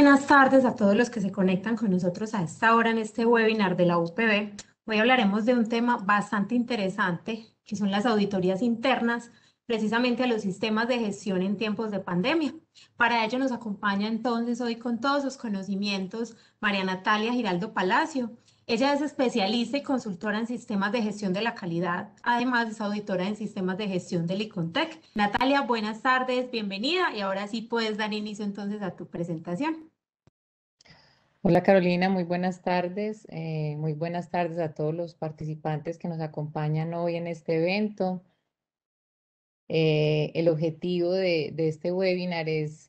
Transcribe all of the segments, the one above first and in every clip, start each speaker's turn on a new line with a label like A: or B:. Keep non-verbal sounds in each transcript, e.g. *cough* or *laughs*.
A: Buenas tardes a todos los que se conectan con nosotros a esta hora en este webinar de la UPB. Hoy hablaremos de un tema bastante interesante, que son las auditorías internas, precisamente a los sistemas de gestión en tiempos de pandemia. Para ello nos acompaña entonces hoy con todos sus conocimientos María Natalia Giraldo Palacio, ella es especialista y consultora en sistemas de gestión de la calidad. Además, es auditora en sistemas de gestión del ICONTEC. Natalia, buenas tardes, bienvenida. Y ahora sí puedes dar inicio entonces a tu presentación.
B: Hola Carolina, muy buenas tardes. Eh, muy buenas tardes a todos los participantes que nos acompañan hoy en este evento. Eh, el objetivo de, este webinar es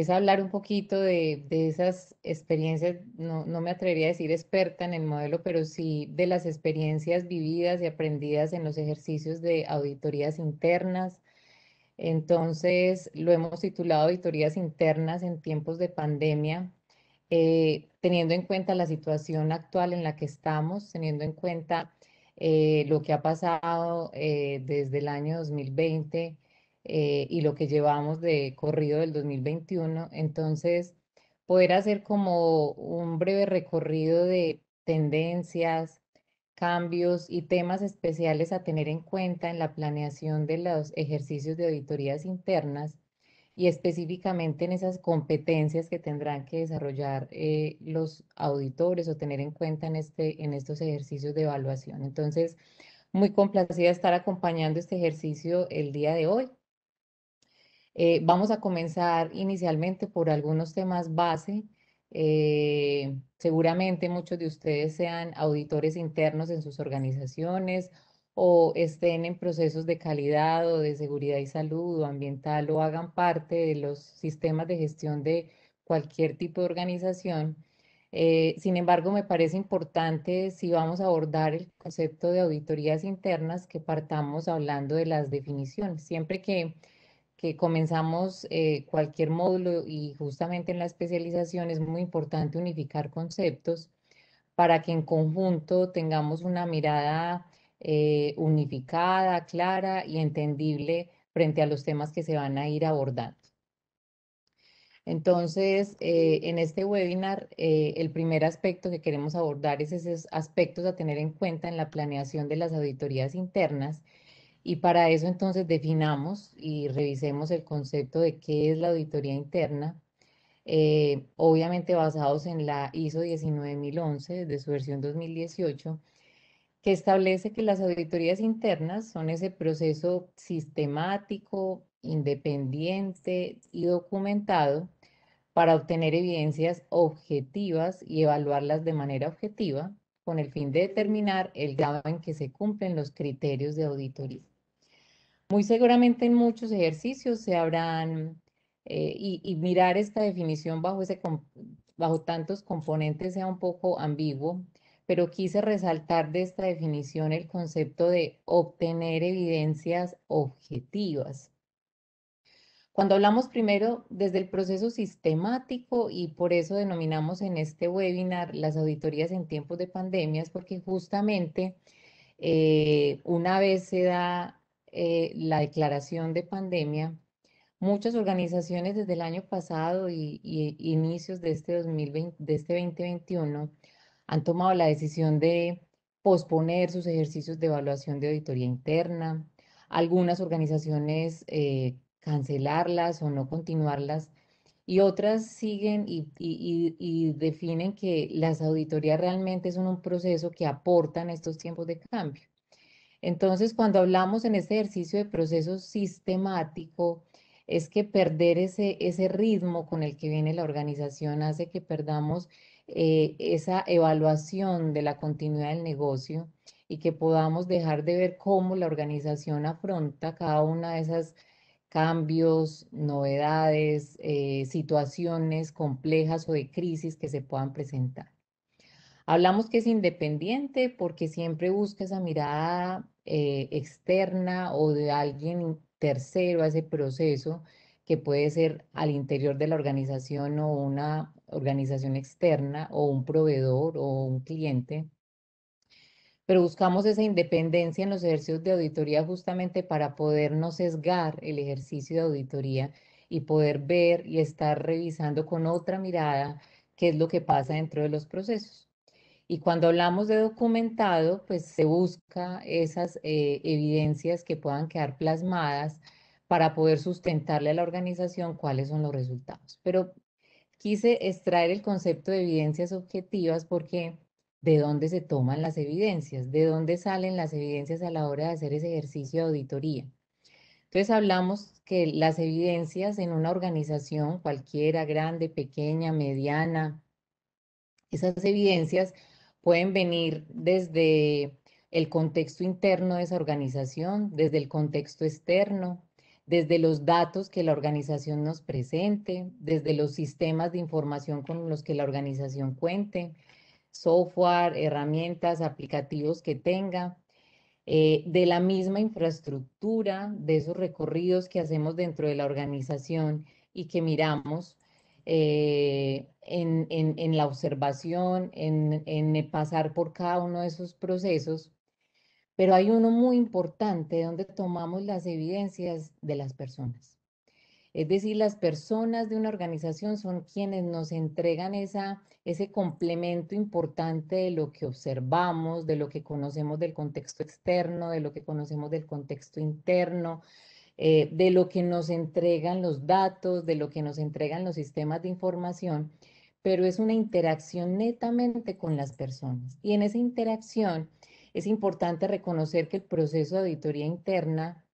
B: es hablar un poquito de, esas experiencias, no, me atrevería a decir experta en el modelo, pero sí de las experiencias vividas y aprendidas en los ejercicios de auditorías internas. Entonces, lo hemos titulado auditorías internas en tiempos de pandemia, eh, teniendo en cuenta la situación actual en la que estamos, teniendo en cuenta eh, lo que ha pasado eh, desde el año 2020 eh, y lo que llevamos de corrido del 2021. Entonces, poder hacer como un breve recorrido de tendencias, cambios y temas especiales a tener en cuenta en la planeación de los ejercicios de auditorías internas y específicamente en esas competencias que tendrán que desarrollar eh, los auditores o tener en cuenta en, este, en estos ejercicios de evaluación. Entonces, muy complacida estar acompañando este ejercicio el día de hoy eh, vamos a comenzar inicialmente por algunos temas base. Eh, seguramente muchos de ustedes sean auditores internos en sus organizaciones o estén en procesos de calidad o de seguridad y salud o ambiental o hagan parte de los sistemas de gestión de cualquier tipo de organización. Eh, sin embargo, me parece importante si vamos a abordar el concepto de auditorías internas que partamos hablando de las definiciones. Siempre que que comenzamos eh, cualquier módulo y justamente en la especialización es muy importante unificar conceptos para que en conjunto tengamos una mirada eh, unificada, clara y entendible frente a los temas que se van a ir abordando. Entonces, eh, en este webinar, el primer aspecto que queremos abordar es esos aspectos a tener en cuenta en la planeación de las auditorías internas y para eso entonces definamos y revisemos el concepto de qué es la auditoría interna, eh, obviamente basados en la ISO 19011 de su versión 2018, que establece que las auditorías internas son ese proceso sistemático, independiente y documentado para obtener evidencias objetivas y evaluarlas de manera objetiva con el fin de determinar el grado en que se cumplen los criterios de auditoría. Muy seguramente en muchos ejercicios se habrán, eh, y, mirar esta definición bajo, bajo tantos componentes sea un poco ambiguo, pero quise resaltar de esta definición el concepto de obtener evidencias objetivas cuando hablamos primero desde el proceso sistemático y por eso denominamos en este webinar las auditorías en tiempos de pandemias, porque justamente eh, una vez se da eh, la declaración de pandemia, muchas organizaciones desde el año pasado y, inicios de este, 2020, de este 2021 han tomado la decisión de posponer sus ejercicios de evaluación de auditoría interna. Algunas organizaciones eh, cancelarlas o no continuarlas. Y otras siguen y, definen que las auditorías realmente son un proceso que aportan estos tiempos de cambio. Entonces, cuando hablamos en este ejercicio de proceso sistemático, es que perder ese, ese ritmo con el que viene la organización hace que perdamos eh, esa evaluación de la continuidad del negocio y que podamos dejar de ver cómo la organización afronta cada una de esas cambios, novedades, eh, situaciones complejas o de crisis que se puedan presentar. Hablamos que es independiente porque siempre busca esa mirada eh, externa o de alguien tercero a ese proceso que puede ser al interior de la organización o una organización externa o un proveedor o un cliente pero buscamos esa independencia en los ejercicios de auditoría justamente para podernos sesgar el ejercicio de auditoría y poder ver y estar revisando con otra mirada qué es lo que pasa dentro de los procesos. Y cuando hablamos de documentado, pues se busca esas eh, evidencias que puedan quedar plasmadas para poder sustentarle a la organización cuáles son los resultados. Pero quise extraer el concepto de evidencias objetivas porque de dónde se toman las evidencias, de dónde salen las evidencias a la hora de hacer ese ejercicio de auditoría. Entonces hablamos que las evidencias en una organización cualquiera, grande, pequeña, mediana, esas evidencias pueden venir desde el contexto interno de esa organización, desde el contexto externo, desde los datos que la organización nos presente, desde los sistemas de información con los que la organización cuente, software, herramientas, aplicativos que tenga, eh, de la misma infraestructura, de esos recorridos que hacemos dentro de la organización y que miramos eh, en, la observación, en pasar por cada uno de esos procesos. Pero hay uno muy importante donde tomamos las evidencias de las personas. Es decir, las personas de una organización son quienes nos entregan esa, ese complemento importante de lo que observamos, de lo que conocemos del contexto externo, de lo que conocemos del contexto interno, eh, de lo que nos entregan los datos, de lo que nos entregan los sistemas de información, pero es una interacción netamente con las personas. Y en esa interacción es importante reconocer que el proceso de auditoría interna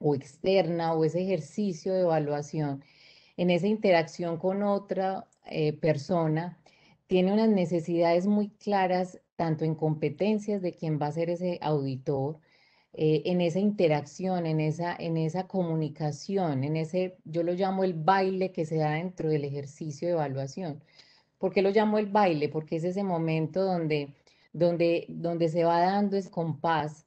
B: o externa o ese ejercicio de evaluación en esa interacción con otra eh, persona tiene unas necesidades muy claras, tanto en competencias de quien va a ser ese auditor, eh, en esa interacción, en esa, en esa comunicación, en ese, yo lo llamo el baile que se da dentro del ejercicio de evaluación. ¿Por qué lo llamo el baile? Porque es ese momento donde, donde, donde se va dando ese compás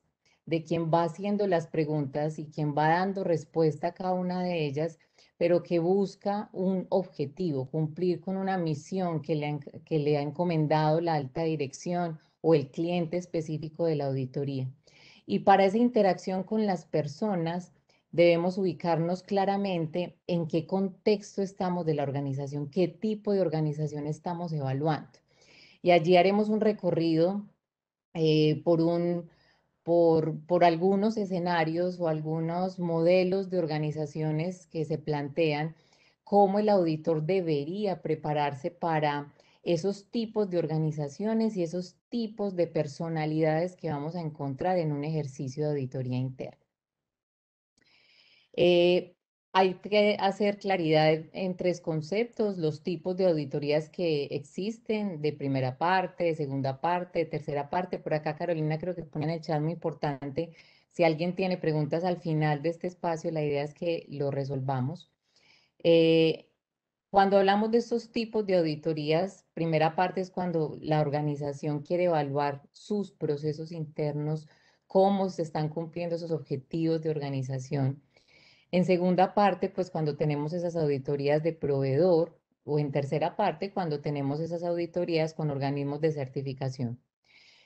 B: de quien va haciendo las preguntas y quien va dando respuesta a cada una de ellas, pero que busca un objetivo, cumplir con una misión que le, que le ha encomendado la alta dirección o el cliente específico de la auditoría. Y para esa interacción con las personas, debemos ubicarnos claramente en qué contexto estamos de la organización, qué tipo de organización estamos evaluando. Y allí haremos un recorrido eh, por un por, algunos escenarios o algunos modelos de organizaciones que se plantean cómo el auditor debería prepararse para esos tipos de organizaciones y esos tipos de personalidades que vamos a encontrar en un ejercicio de auditoría interna. Eh, hay que hacer claridad en tres conceptos, los tipos de auditorías que existen, de primera parte, de segunda parte, de tercera parte. Por acá Carolina creo que ponen el chat muy importante. Si alguien tiene preguntas al final de este espacio, la idea es que lo resolvamos. Eh, cuando hablamos de estos tipos de auditorías, primera parte es cuando la organización quiere evaluar sus procesos internos, cómo se están cumpliendo esos objetivos de organización en segunda parte, pues cuando tenemos esas auditorías de proveedor o en tercera parte, cuando tenemos esas auditorías con organismos de certificación.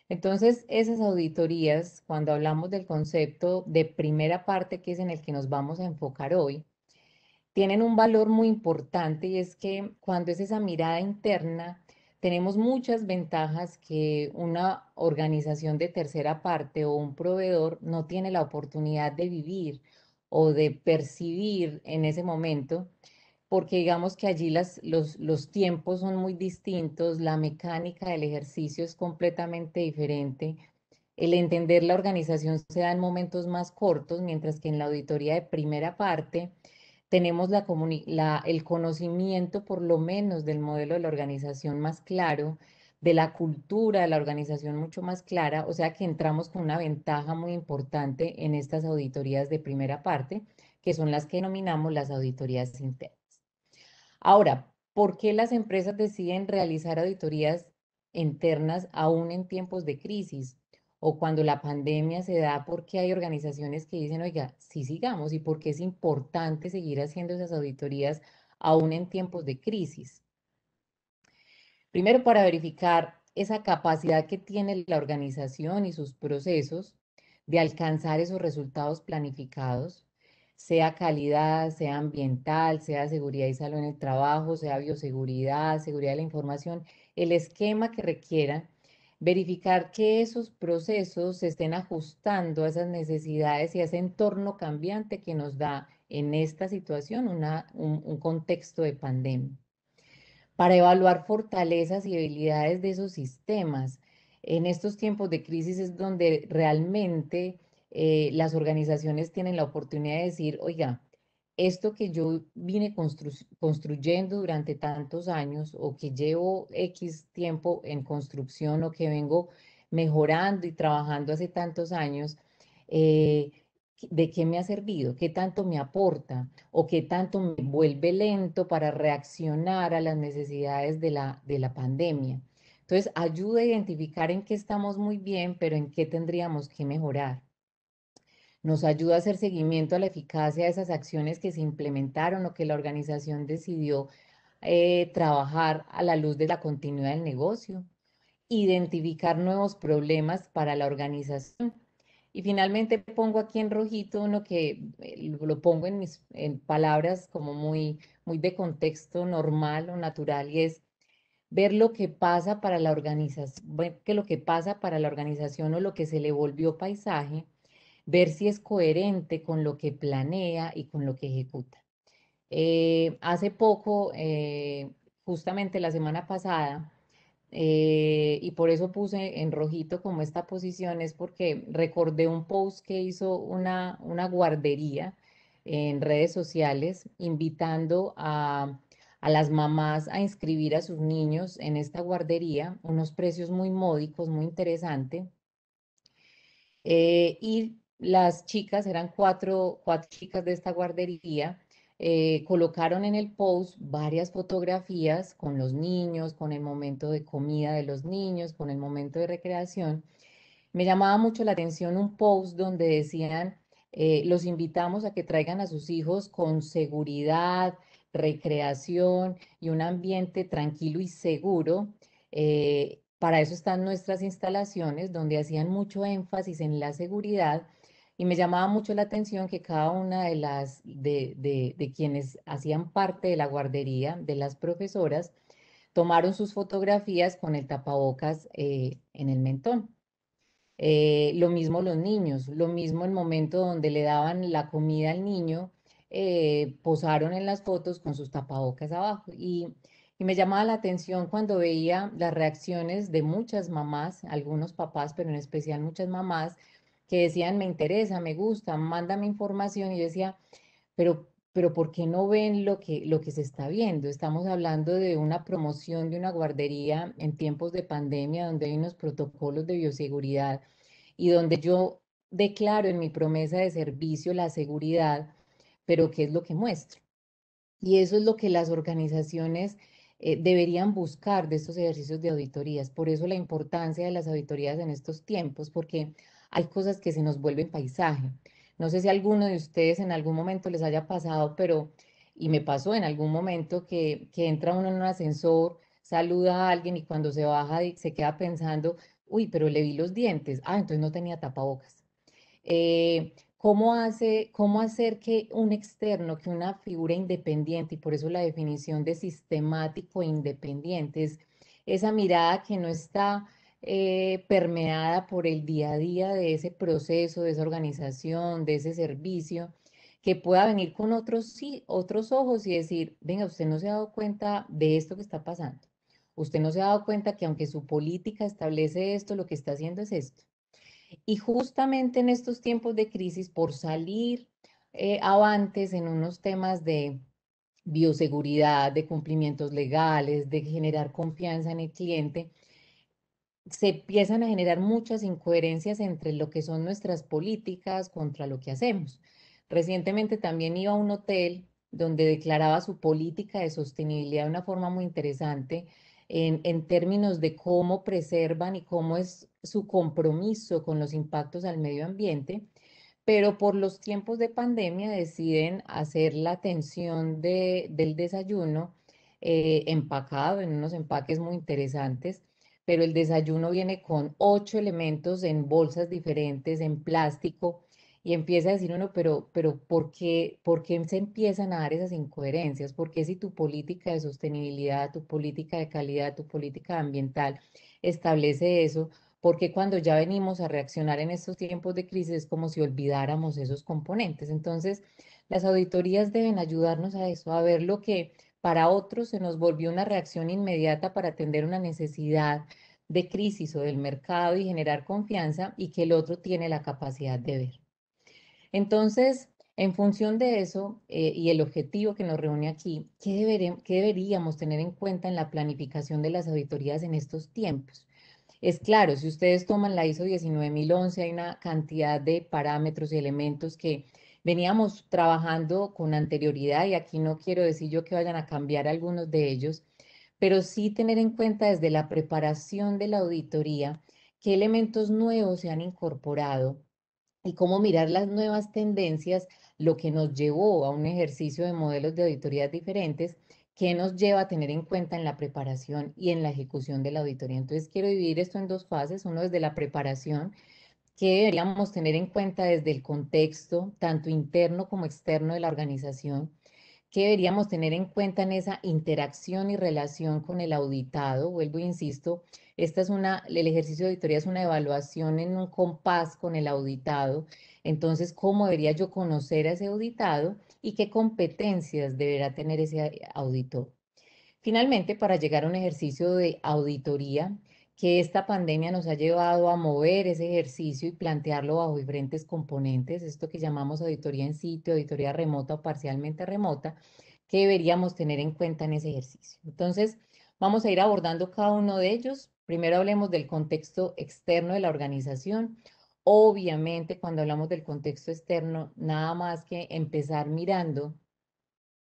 B: Entonces, esas auditorías, cuando hablamos del concepto de primera parte, que es en el que nos vamos a enfocar hoy, tienen un valor muy importante y es que cuando es esa mirada interna, tenemos muchas ventajas que una organización de tercera parte o un proveedor no tiene la oportunidad de vivir o de percibir en ese momento, porque digamos que allí los, tiempos son muy distintos, la mecánica del ejercicio es completamente diferente, el entender la organización se da en momentos más cortos, mientras que en la auditoría de primera parte tenemos la, el conocimiento por lo menos del modelo de la organización más claro, de la cultura, de la organización mucho más clara, o sea que entramos con una ventaja muy importante en estas auditorías de primera parte, que son las que denominamos las auditorías internas. Ahora, ¿por qué las empresas deciden realizar auditorías internas aún en tiempos de crisis? o cuando la pandemia se da ¿por qué hay organizaciones que dicen, oiga, sí sigamos y por qué es importante seguir haciendo esas auditorías aún en tiempos de crisis. Primero, para verificar esa capacidad que tiene la organización y sus procesos de alcanzar esos resultados planificados, sea calidad, sea ambiental, sea seguridad y salud en el trabajo, sea bioseguridad, seguridad de la información, el esquema que requiera, verificar que esos procesos se estén ajustando a esas necesidades y a ese entorno cambiante que nos da en esta situación un contexto de pandemia para evaluar fortalezas y habilidades de esos sistemas. En estos tiempos de crisis es donde realmente eh, las organizaciones tienen la oportunidad de decir, oiga, esto que yo vine construyendo durante tantos años o que llevo X tiempo en construcción o que vengo mejorando y trabajando hace tantos años, eh, de qué me ha servido, qué tanto me aporta o qué tanto me vuelve lento para reaccionar a las necesidades de la, de la pandemia. Entonces, ayuda a identificar en qué estamos muy bien, pero en qué tendríamos que mejorar. Nos ayuda a hacer seguimiento a la eficacia de esas acciones que se implementaron o que la organización decidió eh, trabajar a la luz de la continuidad del negocio. Identificar nuevos problemas para la organización y finalmente pongo aquí en rojito uno que eh, lo pongo en mis palabras como muy, muy de contexto normal o natural y es ver lo que pasa para la organización, lo que pasa para la organización o lo que se le volvió paisaje, ver si es coherente con lo que planea y con lo que ejecuta. Eh, hace poco, eh, justamente la semana pasada, eh, y por eso puse en rojito como esta posición, es porque recordé un post que hizo una, guardería en redes sociales invitando a, las mamás a inscribir a sus niños en esta guardería, unos precios muy módicos, muy interesante. Eh, y las chicas, eran cuatro, cuatro chicas de esta guardería, eh, colocaron en el post varias fotografías con los niños, con el momento de comida de los niños, con el momento de recreación. Me llamaba mucho la atención un post donde decían, eh, los invitamos a que traigan a sus hijos con seguridad, recreación y un ambiente tranquilo y seguro. Eh, para eso están nuestras instalaciones, donde hacían mucho énfasis en la seguridad y me llamaba mucho la atención que cada una de las, de, de, quienes hacían parte de la guardería, de las profesoras, tomaron sus fotografías con el tapabocas eh, en el mentón. Eh, lo mismo los niños, lo mismo el momento donde le daban la comida al niño, eh, posaron en las fotos con sus tapabocas abajo. Y, y, me llamaba la atención cuando veía las reacciones de muchas mamás, algunos papás, pero en especial muchas mamás, que decían, me interesa, me gusta, mándame información. Y yo decía, pero, pero ¿por qué no ven lo que, lo que se está viendo? Estamos hablando de una promoción de una guardería en tiempos de pandemia, donde hay unos protocolos de bioseguridad y donde yo declaro en mi promesa de servicio la seguridad, pero ¿qué es lo que muestro? Y eso es lo que las organizaciones eh, deberían buscar de estos ejercicios de auditorías. Por eso la importancia de las auditorías en estos tiempos, porque hay cosas que se nos vuelven paisaje. No sé si alguno de ustedes en algún momento les haya pasado, pero, y me pasó en algún momento que, entra uno en un ascensor, saluda a alguien y cuando se baja se queda pensando, uy, pero le vi los dientes, ah, entonces no tenía tapabocas. Eh, ¿Cómo, hace, ¿Cómo hacer que un externo, que una figura independiente, y por eso la definición de sistemático independiente es esa mirada que no está eh, permeada por el día a día de ese proceso, de esa organización, de ese servicio, que pueda venir con otros, otros ojos y decir, venga, usted no se ha dado cuenta de esto que está pasando. Usted no se ha dado cuenta que aunque su política establece esto, lo que está haciendo es esto. Y justamente en estos tiempos de crisis, por salir eh, avantes en unos temas de bioseguridad, de cumplimientos legales, de generar confianza en el cliente, se empiezan a generar muchas incoherencias entre lo que son nuestras políticas contra lo que hacemos. Recientemente también iba a un hotel donde declaraba su política de sostenibilidad de una forma muy interesante en, términos de cómo preservan y cómo es su compromiso con los impactos al medio ambiente, pero por los tiempos de pandemia deciden hacer la atención del desayuno eh, empacado en unos empaques muy interesantes pero el desayuno viene con ocho elementos en bolsas diferentes, en plástico, y empieza a decir uno, pero, pero ¿por, qué, ¿por qué se empiezan a dar esas incoherencias? ¿Por qué si tu política de sostenibilidad, tu política de calidad, tu política ambiental establece eso? Porque cuando ya venimos a reaccionar en estos tiempos de crisis es como si olvidáramos esos componentes. Entonces, las auditorías deben ayudarnos a eso, a ver lo que para otros se nos volvió una reacción inmediata para atender una necesidad de crisis o del mercado y generar confianza y que el otro tiene la capacidad de ver. Entonces, en función de eso eh, y el objetivo que nos reúne aquí, ¿qué, ¿qué deberíamos tener en cuenta en la planificación de las auditorías en estos tiempos? Es claro, si ustedes toman la ISO 19011, hay una cantidad de parámetros y elementos que veníamos trabajando con anterioridad y aquí no quiero decir yo que vayan a cambiar algunos de ellos, pero sí tener en cuenta desde la preparación de la auditoría qué elementos nuevos se han incorporado y cómo mirar las nuevas tendencias, lo que nos llevó a un ejercicio de modelos de auditorías diferentes, qué nos lleva a tener en cuenta en la preparación y en la ejecución de la auditoría. Entonces quiero dividir esto en dos fases, uno desde la preparación, ¿Qué deberíamos tener en cuenta desde el contexto, tanto interno como externo de la organización, ¿Qué deberíamos tener en cuenta en esa interacción y relación con el auditado. Vuelvo e insisto, esta es una, el ejercicio de auditoría es una evaluación en un compás con el auditado. Entonces, ¿cómo debería yo conocer a ese auditado y qué competencias deberá tener ese auditor? Finalmente, para llegar a un ejercicio de auditoría, que esta pandemia nos ha llevado a mover ese ejercicio y plantearlo bajo diferentes componentes, esto que llamamos auditoría en sitio, auditoría remota o parcialmente remota, que deberíamos tener en cuenta en ese ejercicio. Entonces, vamos a ir abordando cada uno de ellos. Primero hablemos del contexto externo de la organización. Obviamente, cuando hablamos del contexto externo, nada más que empezar mirando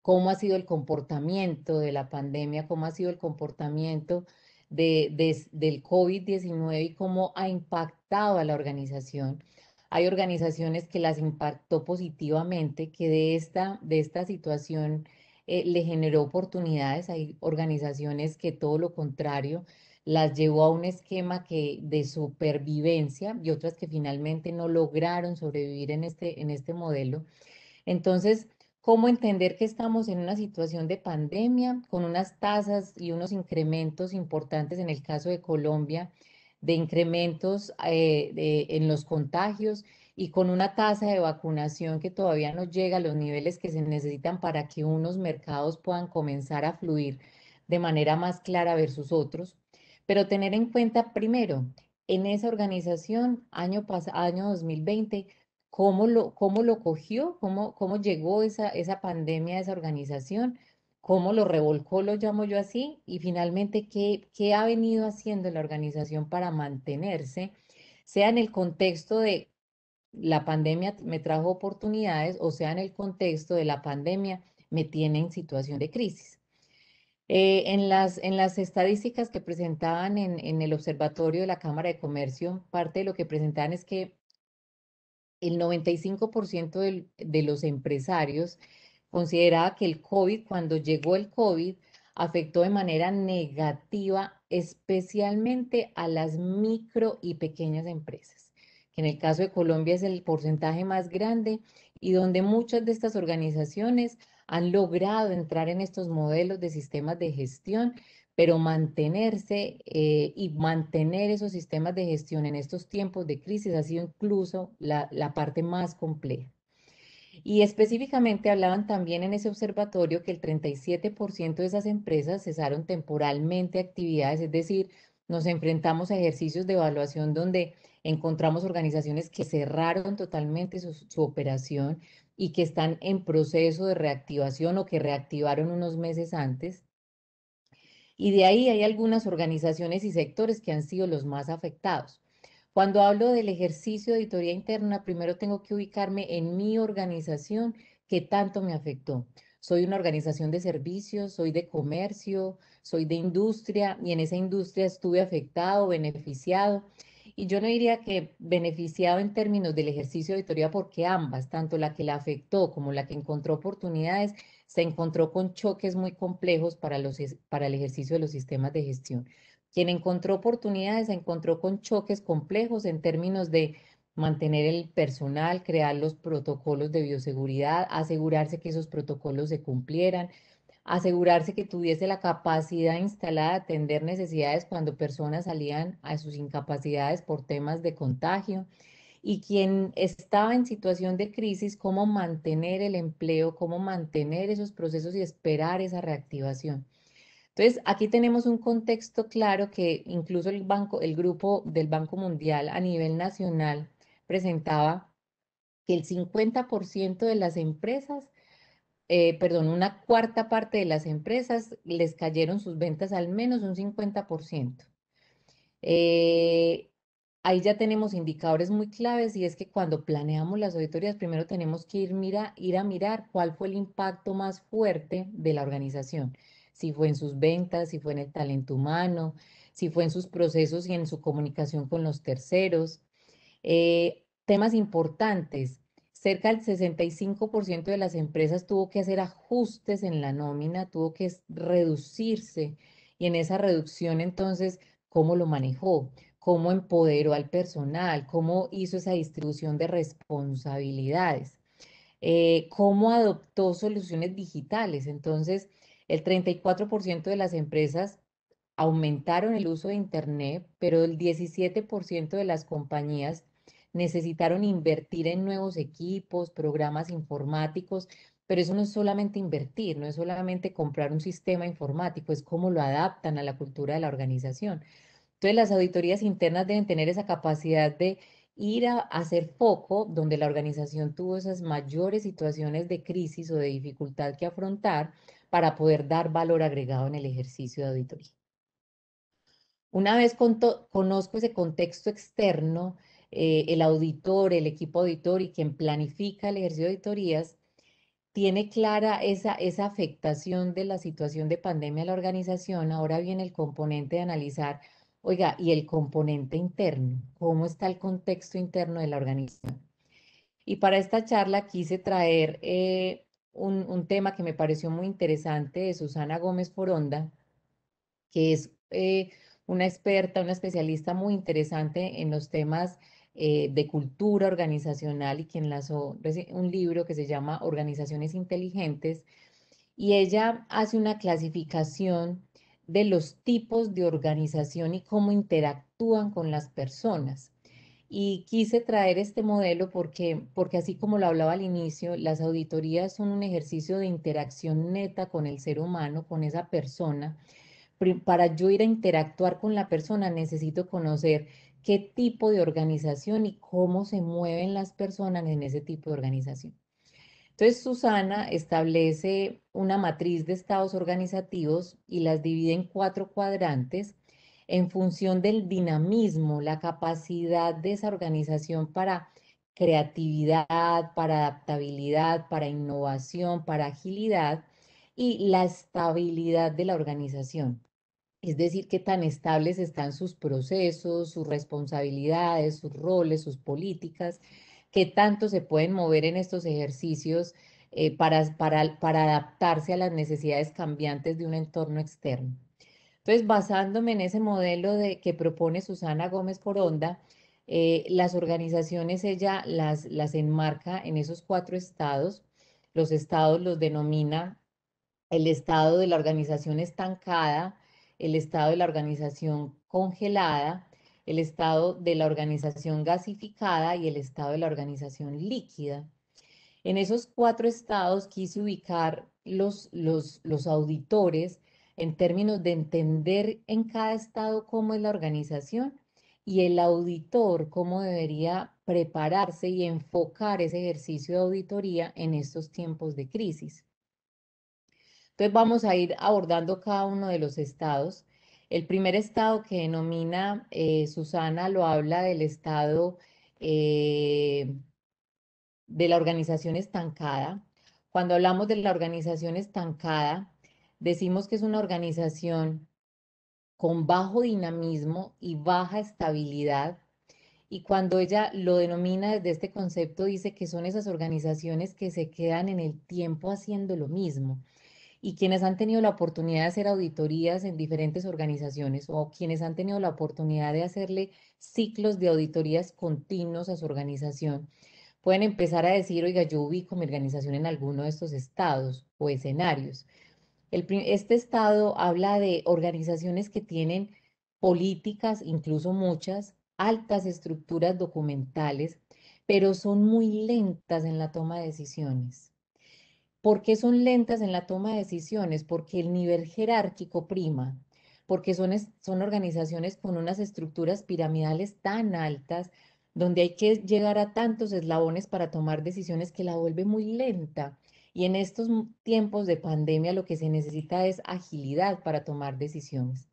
B: cómo ha sido el comportamiento de la pandemia, cómo ha sido el comportamiento de, del COVID-19 y cómo ha impactado a la organización. Hay organizaciones que las impactó positivamente, que de esta, de esta situación eh, le generó oportunidades. Hay organizaciones que todo lo contrario, las llevó a un esquema que, de supervivencia y otras que finalmente no lograron sobrevivir en este, en este modelo. Entonces, cómo entender que estamos en una situación de pandemia con unas tasas y unos incrementos importantes en el caso de Colombia, de incrementos eh, en los contagios y con una tasa de vacunación que todavía no llega a los niveles que se necesitan para que unos mercados puedan comenzar a fluir de manera más clara versus otros. Pero tener en cuenta primero, en esa organización, año, año 2020, cómo lo, cómo lo cogió, cómo, cómo llegó esa, esa pandemia a esa organización, cómo lo revolcó, lo llamo yo así, y finalmente qué, qué ha venido haciendo la organización para mantenerse, sea en el contexto de la pandemia me trajo oportunidades o sea en el contexto de la pandemia me tiene en situación de crisis. Eh, en, las, en las estadísticas que presentaban en, en, el observatorio de la Cámara de Comercio, parte de lo que presentaban es que el 95% de los empresarios consideraba que el COVID, cuando llegó el COVID, afectó de manera negativa especialmente a las micro y pequeñas empresas, que en el caso de Colombia es el porcentaje más grande y donde muchas de estas organizaciones han logrado entrar en estos modelos de sistemas de gestión pero mantenerse eh, y mantener esos sistemas de gestión en estos tiempos de crisis ha sido incluso la, parte más compleja. Y específicamente hablaban también en ese observatorio que el 37% de esas empresas cesaron temporalmente actividades, es decir, nos enfrentamos a ejercicios de evaluación donde encontramos organizaciones que cerraron totalmente su, operación y que están en proceso de reactivación o que reactivaron unos meses antes y de ahí hay algunas organizaciones y sectores que han sido los más afectados. Cuando hablo del ejercicio de auditoría interna, primero tengo que ubicarme en mi organización que tanto me afectó. Soy una organización de servicios, soy de comercio, soy de industria y en esa industria estuve afectado, beneficiado. Y yo no diría que beneficiado en términos del ejercicio de auditoría porque ambas, tanto la que la afectó como la que encontró oportunidades, se encontró con choques muy complejos para, el ejercicio de los sistemas de gestión. Quien encontró oportunidades se encontró con choques complejos en términos de mantener el personal, crear los protocolos de bioseguridad, asegurarse que esos protocolos se cumplieran, asegurarse que tuviese la capacidad instalada de atender necesidades cuando personas salían a sus incapacidades por temas de contagio y quien estaba en situación de crisis, cómo mantener el empleo, cómo mantener esos procesos y esperar esa reactivación. Entonces, aquí tenemos un contexto claro que incluso el, banco, el grupo del Banco Mundial a nivel nacional presentaba que el 50% de las empresas, eh, perdón, una cuarta parte de las empresas les cayeron sus ventas al menos un 50%. Eh, ahí ya tenemos indicadores muy claves y es que cuando planeamos las auditorías, primero tenemos que ir, mira, ir a mirar cuál fue el impacto más fuerte de la organización, si fue en sus ventas, si fue en el talento humano, si fue en sus procesos y en su comunicación con los terceros. Eh, temas importantes. Cerca del 65% de las empresas tuvo que hacer ajustes en la nómina, tuvo que reducirse y en esa reducción entonces, ¿cómo lo manejó? cómo empoderó al personal, cómo hizo esa distribución de responsabilidades, eh, cómo adoptó soluciones digitales. Entonces, el 34% de las empresas aumentaron el uso de Internet, pero el 17% de las compañías necesitaron invertir en nuevos equipos, programas informáticos, pero eso no es solamente invertir, no es solamente comprar un sistema informático, es cómo lo adaptan a la cultura de la organización. Entonces, las auditorías internas deben tener esa capacidad de ir a hacer foco donde la organización tuvo esas mayores situaciones de crisis o de dificultad que afrontar para poder dar valor agregado en el ejercicio de auditoría. Una vez conozco ese contexto externo, eh, el auditor, el equipo auditor y quien planifica el ejercicio de auditorías, tiene clara esa, esa afectación de la situación de pandemia a la organización. Ahora viene el componente de analizar Oiga, y el componente interno, ¿cómo está el contexto interno del la organización? Y para esta charla quise traer eh, un, tema que me pareció muy interesante de Susana Gómez Foronda, que es eh, una experta, una especialista muy interesante en los temas eh, de cultura organizacional y quien lanzó un libro que se llama Organizaciones Inteligentes. Y ella hace una clasificación de los tipos de organización y cómo interactúan con las personas. Y quise traer este modelo porque, porque así como lo hablaba al inicio, las auditorías son un ejercicio de interacción neta con el ser humano, con esa persona. Para yo ir a interactuar con la persona necesito conocer qué tipo de organización y cómo se mueven las personas en ese tipo de organización. Entonces, Susana establece una matriz de estados organizativos y las divide en cuatro cuadrantes en función del dinamismo, la capacidad de esa organización para creatividad, para adaptabilidad, para innovación, para agilidad y la estabilidad de la organización. Es decir, qué tan estables están sus procesos, sus responsabilidades, sus roles, sus políticas, qué tanto se pueden mover en estos ejercicios eh, para, adaptarse a las necesidades cambiantes de un entorno externo. Entonces, basándome en ese modelo de, que propone Susana Gómez Poronda, eh, las organizaciones ella las enmarca en esos cuatro estados. Los estados los denomina el estado de la organización estancada, el estado de la organización congelada, el estado de la organización gasificada y el estado de la organización líquida. En esos cuatro estados quise ubicar los, los, los auditores en términos de entender en cada estado cómo es la organización y el auditor cómo debería prepararse y enfocar ese ejercicio de auditoría en estos tiempos de crisis. Entonces vamos a ir abordando cada uno de los estados el primer estado que denomina eh, Susana lo habla del estado eh, de la organización estancada. Cuando hablamos de la organización estancada, decimos que es una organización con bajo dinamismo y baja estabilidad. Y cuando ella lo denomina desde este concepto, dice que son esas organizaciones que se quedan en el tiempo haciendo lo mismo y quienes han tenido la oportunidad de hacer auditorías en diferentes organizaciones o quienes han tenido la oportunidad de hacerle ciclos de auditorías continuos a su organización, pueden empezar a decir, oiga, yo ubico mi organización en alguno de estos estados o escenarios. este estado habla de organizaciones que tienen políticas, incluso muchas, altas estructuras documentales, pero son muy lentas en la toma de decisiones. ¿Por qué son lentas en la toma de decisiones? Porque el nivel jerárquico prima, porque son, son organizaciones con unas estructuras piramidales tan altas, donde hay que llegar a tantos eslabones para tomar decisiones que la vuelve muy lenta. Y en estos tiempos de pandemia lo que se necesita es agilidad para tomar decisiones.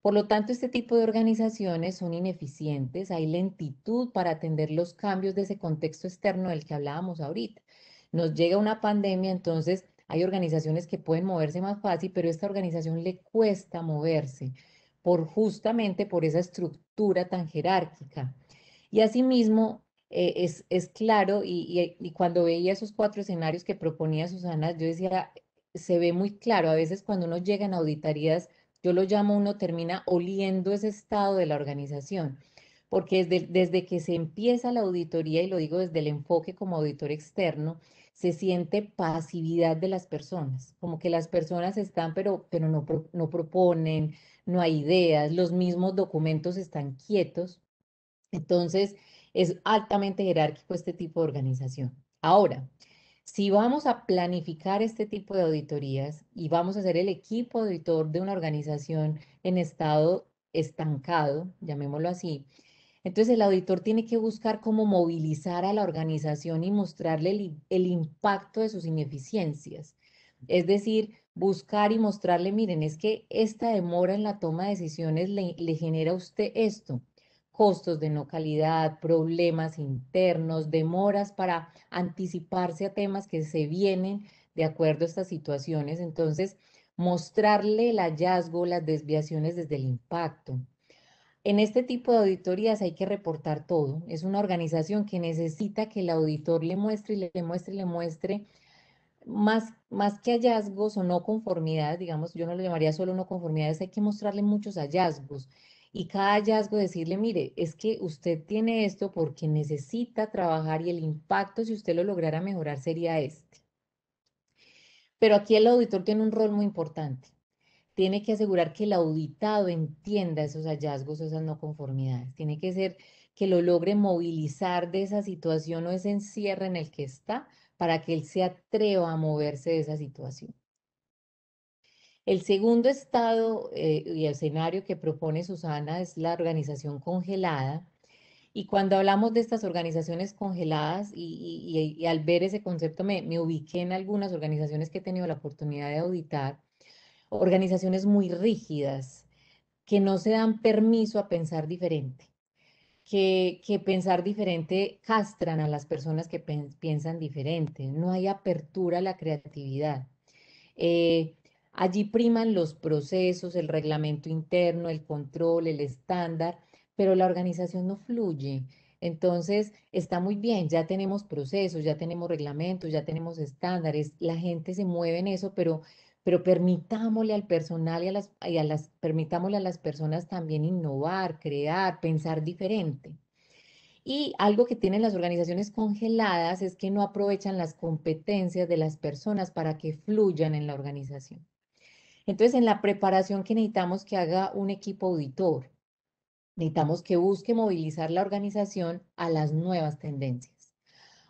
B: Por lo tanto, este tipo de organizaciones son ineficientes, hay lentitud para atender los cambios de ese contexto externo del que hablábamos ahorita nos llega una pandemia, entonces hay organizaciones que pueden moverse más fácil, pero a esta organización le cuesta moverse por justamente por esa estructura tan jerárquica. Y asimismo, eh, es, claro, y, cuando veía esos cuatro escenarios que proponía Susana, yo decía, se ve muy claro, a veces cuando uno llega a auditorías, yo lo llamo, uno termina oliendo ese estado de la organización, porque desde, desde que se empieza la auditoría, y lo digo desde el enfoque como auditor externo, se siente pasividad de las personas, como que las personas están, pero, pero no, no proponen, no hay ideas, los mismos documentos están quietos. Entonces, es altamente jerárquico este tipo de organización. Ahora, si vamos a planificar este tipo de auditorías y vamos a ser el equipo auditor de una organización en estado estancado, llamémoslo así, entonces el auditor tiene que buscar cómo movilizar a la organización y mostrarle el, impacto de sus ineficiencias. Es decir, buscar y mostrarle, miren, es que esta demora en la toma de decisiones le, genera a usted esto, costos de no calidad, problemas internos, demoras para anticiparse a temas que se vienen de acuerdo a estas situaciones. Entonces, mostrarle el hallazgo, las desviaciones desde el impacto. En este tipo de auditorías hay que reportar todo. Es una organización que necesita que el auditor le muestre y le muestre y le muestre más, más que hallazgos o no conformidades, digamos, yo no lo llamaría solo no conformidades, hay que mostrarle muchos hallazgos y cada hallazgo decirle, mire, es que usted tiene esto porque necesita trabajar y el impacto si usted lo lograra mejorar sería este. Pero aquí el auditor tiene un rol muy importante tiene que asegurar que el auditado entienda esos hallazgos o esas no conformidades. Tiene que ser que lo logre movilizar de esa situación o ese encierre en el que está para que él se atreva a moverse de esa situación. El segundo estado eh, y el escenario que propone Susana es la organización congelada. Y cuando hablamos de estas organizaciones congeladas y, al ver ese concepto me ubiqué en algunas organizaciones que he tenido la oportunidad de auditar, organizaciones muy rígidas, que no se dan permiso a pensar diferente, que, pensar diferente castran a las personas que piensan diferente, no hay apertura a la creatividad. Eh, allí priman los procesos, el reglamento interno, el control, el estándar, pero la organización no fluye. Entonces, está muy bien, ya tenemos procesos, ya tenemos reglamentos, ya tenemos estándares, la gente se mueve en eso, pero pero permitámosle al personal y a las, y a las, permitámosle a las personas también innovar, crear, pensar diferente. Y algo que tienen las organizaciones congeladas es que no aprovechan las competencias de las personas para que fluyan en la organización. Entonces, en la preparación que necesitamos que haga un equipo auditor, necesitamos que busque movilizar la organización a las nuevas tendencias,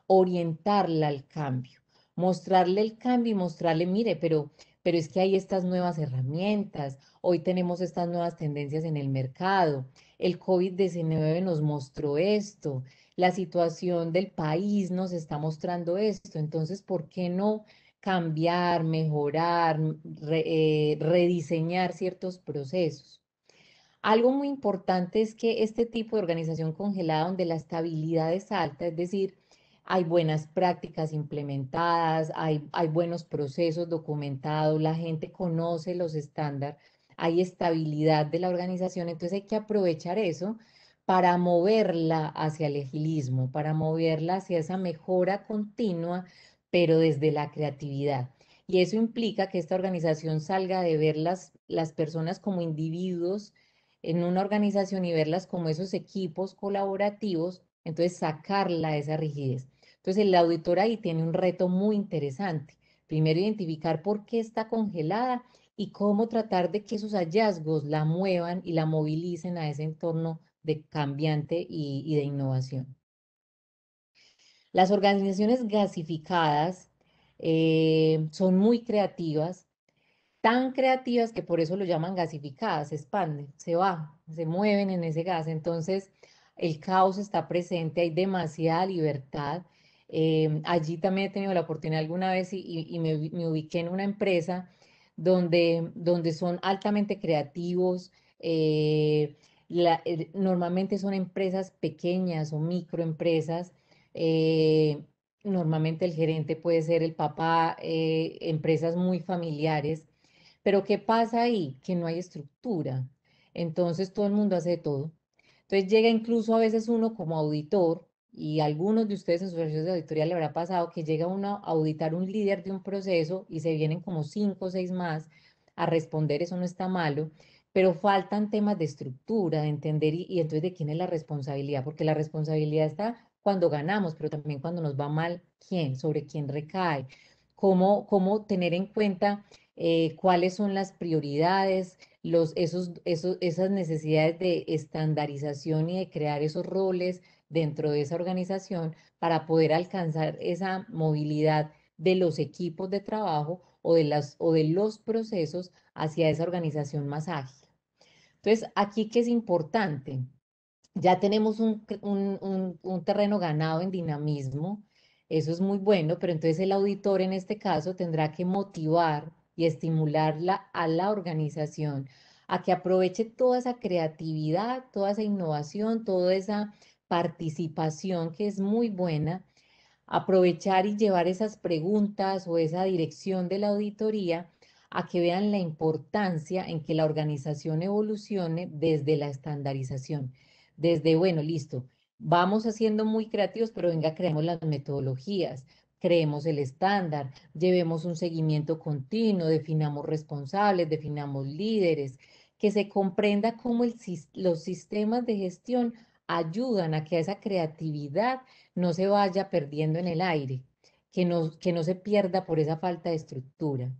B: orientarla al cambio, mostrarle el cambio y mostrarle, mire, pero pero es que hay estas nuevas herramientas, hoy tenemos estas nuevas tendencias en el mercado, el COVID-19 nos mostró esto, la situación del país nos está mostrando esto, entonces, ¿por qué no cambiar, mejorar, eh, rediseñar ciertos procesos? Algo muy importante es que este tipo de organización congelada donde la estabilidad es alta, es decir, hay buenas prácticas implementadas, hay, buenos procesos documentados, la gente conoce los estándares, hay estabilidad de la organización, entonces hay que aprovechar eso para moverla hacia el agilismo, para moverla hacia esa mejora continua, pero desde la creatividad. Y eso implica que esta organización salga de ver las, las personas como individuos en una organización y verlas como esos equipos colaborativos, entonces sacarla de esa rigidez. Entonces, el auditor ahí tiene un reto muy interesante. Primero, identificar por qué está congelada y cómo tratar de que esos hallazgos la muevan y la movilicen a ese entorno de cambiante y, de innovación. Las organizaciones gasificadas eh, son muy creativas, tan creativas que por eso lo llaman gasificadas, se expanden, se bajan, se mueven en ese gas. Entonces, el caos está presente, hay demasiada libertad Em, allí también he tenido la oportunidad alguna vez y, me, ubiqué en una empresa donde, donde son altamente creativos. Eh, eh, normalmente son empresas pequeñas o microempresas. Eh, normalmente el gerente puede ser el papá, empresas muy familiares. Pero ¿qué pasa ahí? Que no hay estructura. Entonces todo el mundo hace todo. Entonces llega incluso a veces uno como auditor y algunos de ustedes en sus ejercicios de auditoría le habrá pasado que llega uno a auditar un líder de un proceso y se vienen como cinco o seis más a responder, eso no está malo, pero faltan temas de estructura, de entender y, entonces de quién es la responsabilidad, porque la responsabilidad está cuando ganamos, pero también cuando nos va mal, quién, sobre quién recae, cómo, cómo tener en cuenta eh, cuáles son las prioridades, los, esos, esas necesidades de estandarización y de crear esos roles, dentro de esa organización para poder alcanzar esa movilidad de los equipos de trabajo o de, las, o de los procesos hacia esa organización más ágil. Entonces, aquí que es importante, ya tenemos un, un, un, un, terreno ganado en dinamismo, eso es muy bueno, pero entonces el auditor en este caso tendrá que motivar y estimularla a la organización a que aproveche toda esa creatividad, toda esa innovación, toda esa participación que es muy buena, aprovechar y llevar esas preguntas o esa dirección de la auditoría a que vean la importancia en que la organización evolucione desde la estandarización, desde, bueno, listo, vamos haciendo muy creativos, pero venga, creemos las metodologías, creemos el estándar, llevemos un seguimiento continuo, definamos responsables, definamos líderes, que se comprenda cómo el, los sistemas de gestión ayudan a que esa creatividad no se vaya perdiendo en el aire, que no, que no se pierda por esa falta de estructura.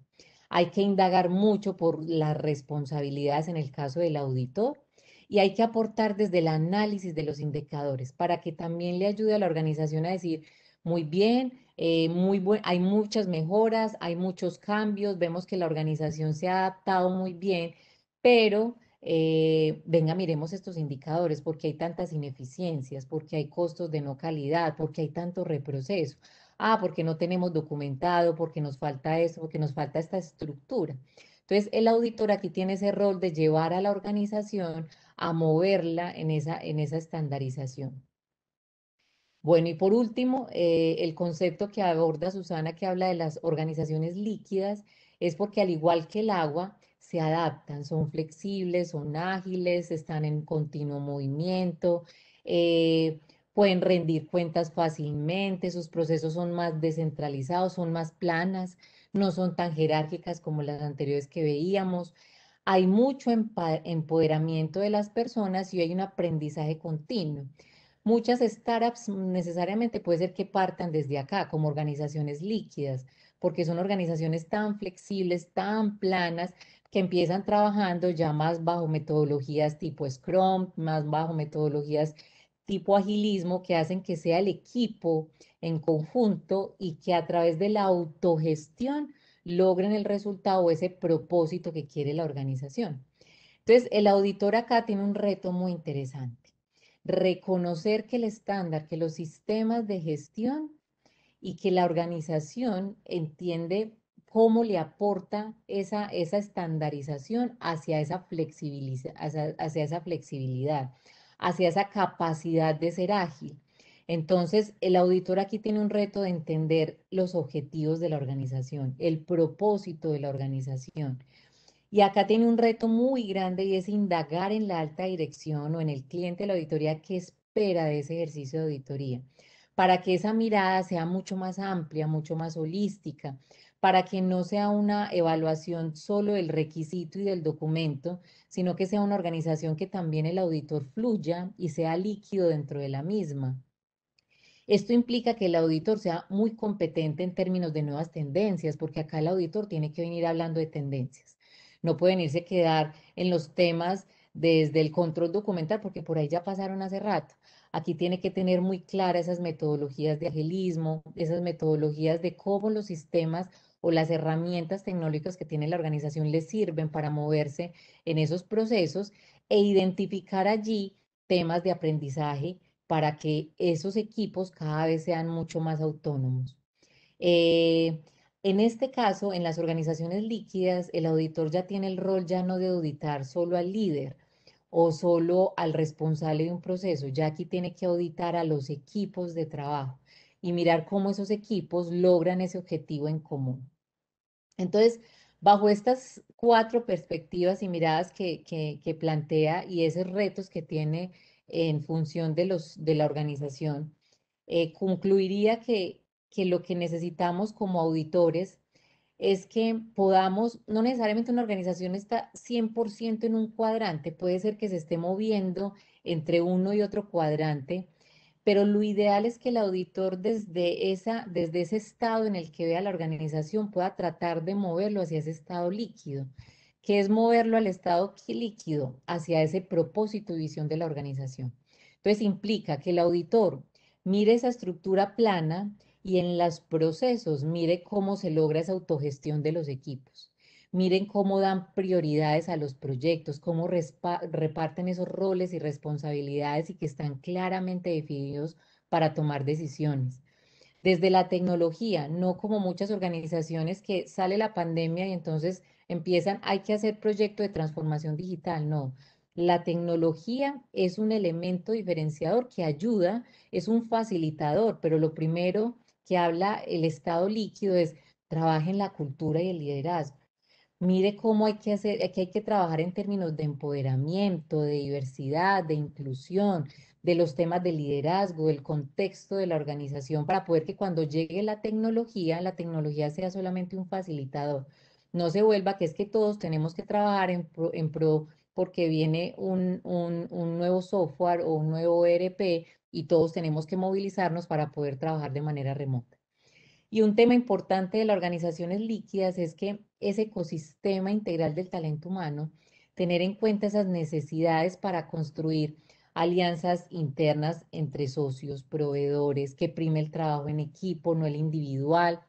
B: Hay que indagar mucho por las responsabilidades en el caso del auditor y hay que aportar desde el análisis de los indicadores para que también le ayude a la organización a decir, muy bien, eh, muy hay muchas mejoras, hay muchos cambios, vemos que la organización se ha adaptado muy bien, pero eh, venga, miremos estos indicadores, porque hay tantas ineficiencias, porque hay costos de no calidad, porque hay tanto reproceso, ah, porque no tenemos documentado, porque nos falta eso, porque nos falta esta estructura. Entonces, el auditor aquí tiene ese rol de llevar a la organización a moverla en esa, en esa estandarización. Bueno, y por último, eh, el concepto que aborda Susana, que habla de las organizaciones líquidas, es porque al igual que el agua, se adaptan, son flexibles, son ágiles, están en continuo movimiento, eh, pueden rendir cuentas fácilmente, sus procesos son más descentralizados, son más planas, no son tan jerárquicas como las anteriores que veíamos. Hay mucho empoderamiento de las personas y hay un aprendizaje continuo. Muchas startups necesariamente puede ser que partan desde acá como organizaciones líquidas, porque son organizaciones tan flexibles, tan planas, que empiezan trabajando ya más bajo metodologías tipo Scrum, más bajo metodologías tipo agilismo, que hacen que sea el equipo en conjunto y que a través de la autogestión logren el resultado o ese propósito que quiere la organización. Entonces, el auditor acá tiene un reto muy interesante. Reconocer que el estándar, que los sistemas de gestión y que la organización entiende cómo le aporta esa, esa estandarización hacia esa, hacia, hacia esa flexibilidad, hacia esa capacidad de ser ágil. Entonces, el auditor aquí tiene un reto de entender los objetivos de la organización, el propósito de la organización. Y acá tiene un reto muy grande y es indagar en la alta dirección o en el cliente de la auditoría qué espera de ese ejercicio de auditoría, para que esa mirada sea mucho más amplia, mucho más holística, para que no sea una evaluación solo del requisito y del documento, sino que sea una organización que también el auditor fluya y sea líquido dentro de la misma. Esto implica que el auditor sea muy competente en términos de nuevas tendencias, porque acá el auditor tiene que venir hablando de tendencias. No pueden irse a quedar en los temas desde el control documental, porque por ahí ya pasaron hace rato. Aquí tiene que tener muy claras esas metodologías de agilismo, esas metodologías de cómo los sistemas o las herramientas tecnológicas que tiene la organización les sirven para moverse en esos procesos e identificar allí temas de aprendizaje para que esos equipos cada vez sean mucho más autónomos. Eh, en este caso, en las organizaciones líquidas, el auditor ya tiene el rol ya no de auditar solo al líder o solo al responsable de un proceso, ya aquí tiene que auditar a los equipos de trabajo y mirar cómo esos equipos logran ese objetivo en común. Entonces, bajo estas cuatro perspectivas y miradas que, plantea y esos retos que tiene en función de, los, de la organización, eh, concluiría que, que lo que necesitamos como auditores es que podamos, no necesariamente una organización está 100% en un cuadrante, puede ser que se esté moviendo entre uno y otro cuadrante, pero lo ideal es que el auditor desde, esa, desde ese estado en el que vea la organización pueda tratar de moverlo hacia ese estado líquido, que es moverlo al estado líquido, hacia ese propósito y visión de la organización. Entonces implica que el auditor mire esa estructura plana y en los procesos mire cómo se logra esa autogestión de los equipos Miren cómo dan prioridades a los proyectos, cómo reparten esos roles y responsabilidades y que están claramente definidos para tomar decisiones. Desde la tecnología, no como muchas organizaciones que sale la pandemia y entonces empiezan, hay que hacer proyecto de transformación digital, no. La tecnología es un elemento diferenciador que ayuda, es un facilitador, pero lo primero que habla el estado líquido es trabajen la cultura y el liderazgo. Mire cómo hay que hacer, hay que trabajar en términos de empoderamiento, de diversidad, de inclusión, de los temas de liderazgo, del contexto de la organización, para poder que cuando llegue la tecnología, la tecnología sea solamente un facilitador. No se vuelva que es que todos tenemos que trabajar en pro, porque viene un, un nuevo software o un nuevo ERP y todos tenemos que movilizarnos para poder trabajar de manera remota. Y un tema importante de las organizaciones líquidas es que ese ecosistema integral del talento humano, tener en cuenta esas necesidades para construir alianzas internas entre socios, proveedores, que prime el trabajo en equipo, no el individual,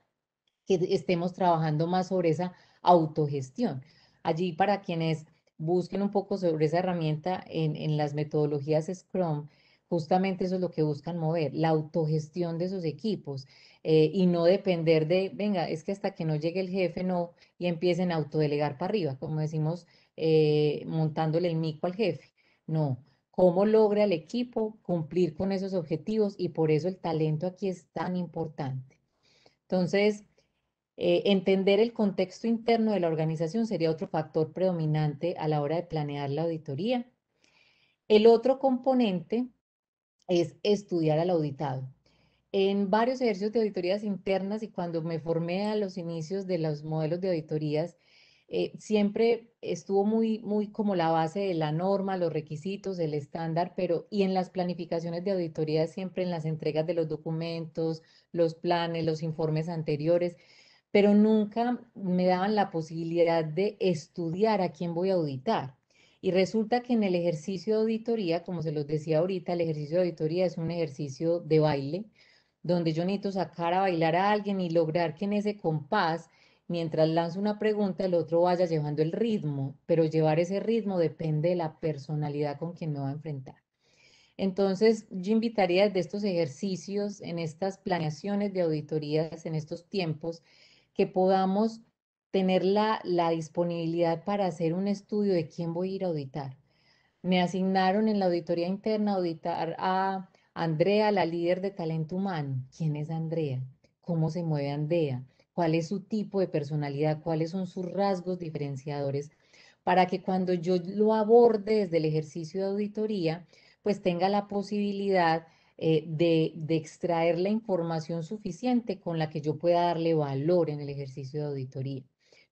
B: que estemos trabajando más sobre esa autogestión. Allí para quienes busquen un poco sobre esa herramienta en, las metodologías Scrum, Justamente eso es lo que buscan mover, la autogestión de esos equipos eh, y no depender de, venga, es que hasta que no llegue el jefe no y empiecen a autodelegar para arriba, como decimos, eh, montándole el mico al jefe. No, cómo logra el equipo cumplir con esos objetivos y por eso el talento aquí es tan importante. Entonces, eh, entender el contexto interno de la organización sería otro factor predominante a la hora de planear la auditoría. El otro componente es estudiar al auditado. En varios ejercicios de auditorías internas y cuando me formé a los inicios de los modelos de auditorías, eh, siempre estuvo muy, muy como la base de la norma, los requisitos, el estándar, pero y en las planificaciones de auditoría, siempre en las entregas de los documentos, los planes, los informes anteriores, pero nunca me daban la posibilidad de estudiar a quién voy a auditar. Y resulta que en el ejercicio de auditoría, como se los decía ahorita, el ejercicio de auditoría es un ejercicio de baile, donde yo necesito sacar a bailar a alguien y lograr que en ese compás, mientras lanzo una pregunta, el otro vaya llevando el ritmo, pero llevar ese ritmo depende de la personalidad con quien me va a enfrentar. Entonces, yo invitaría desde estos ejercicios, en estas planeaciones de auditorías, en estos tiempos, que podamos tener la, disponibilidad para hacer un estudio de quién voy a ir a auditar. Me asignaron en la auditoría interna a auditar a Andrea, la líder de talento humano. ¿Quién es Andrea? ¿Cómo se mueve Andrea? ¿Cuál es su tipo de personalidad? ¿Cuáles son sus rasgos diferenciadores? Para que cuando yo lo aborde desde el ejercicio de auditoría, pues tenga la posibilidad eh, de, de extraer la información suficiente con la que yo pueda darle valor en el ejercicio de auditoría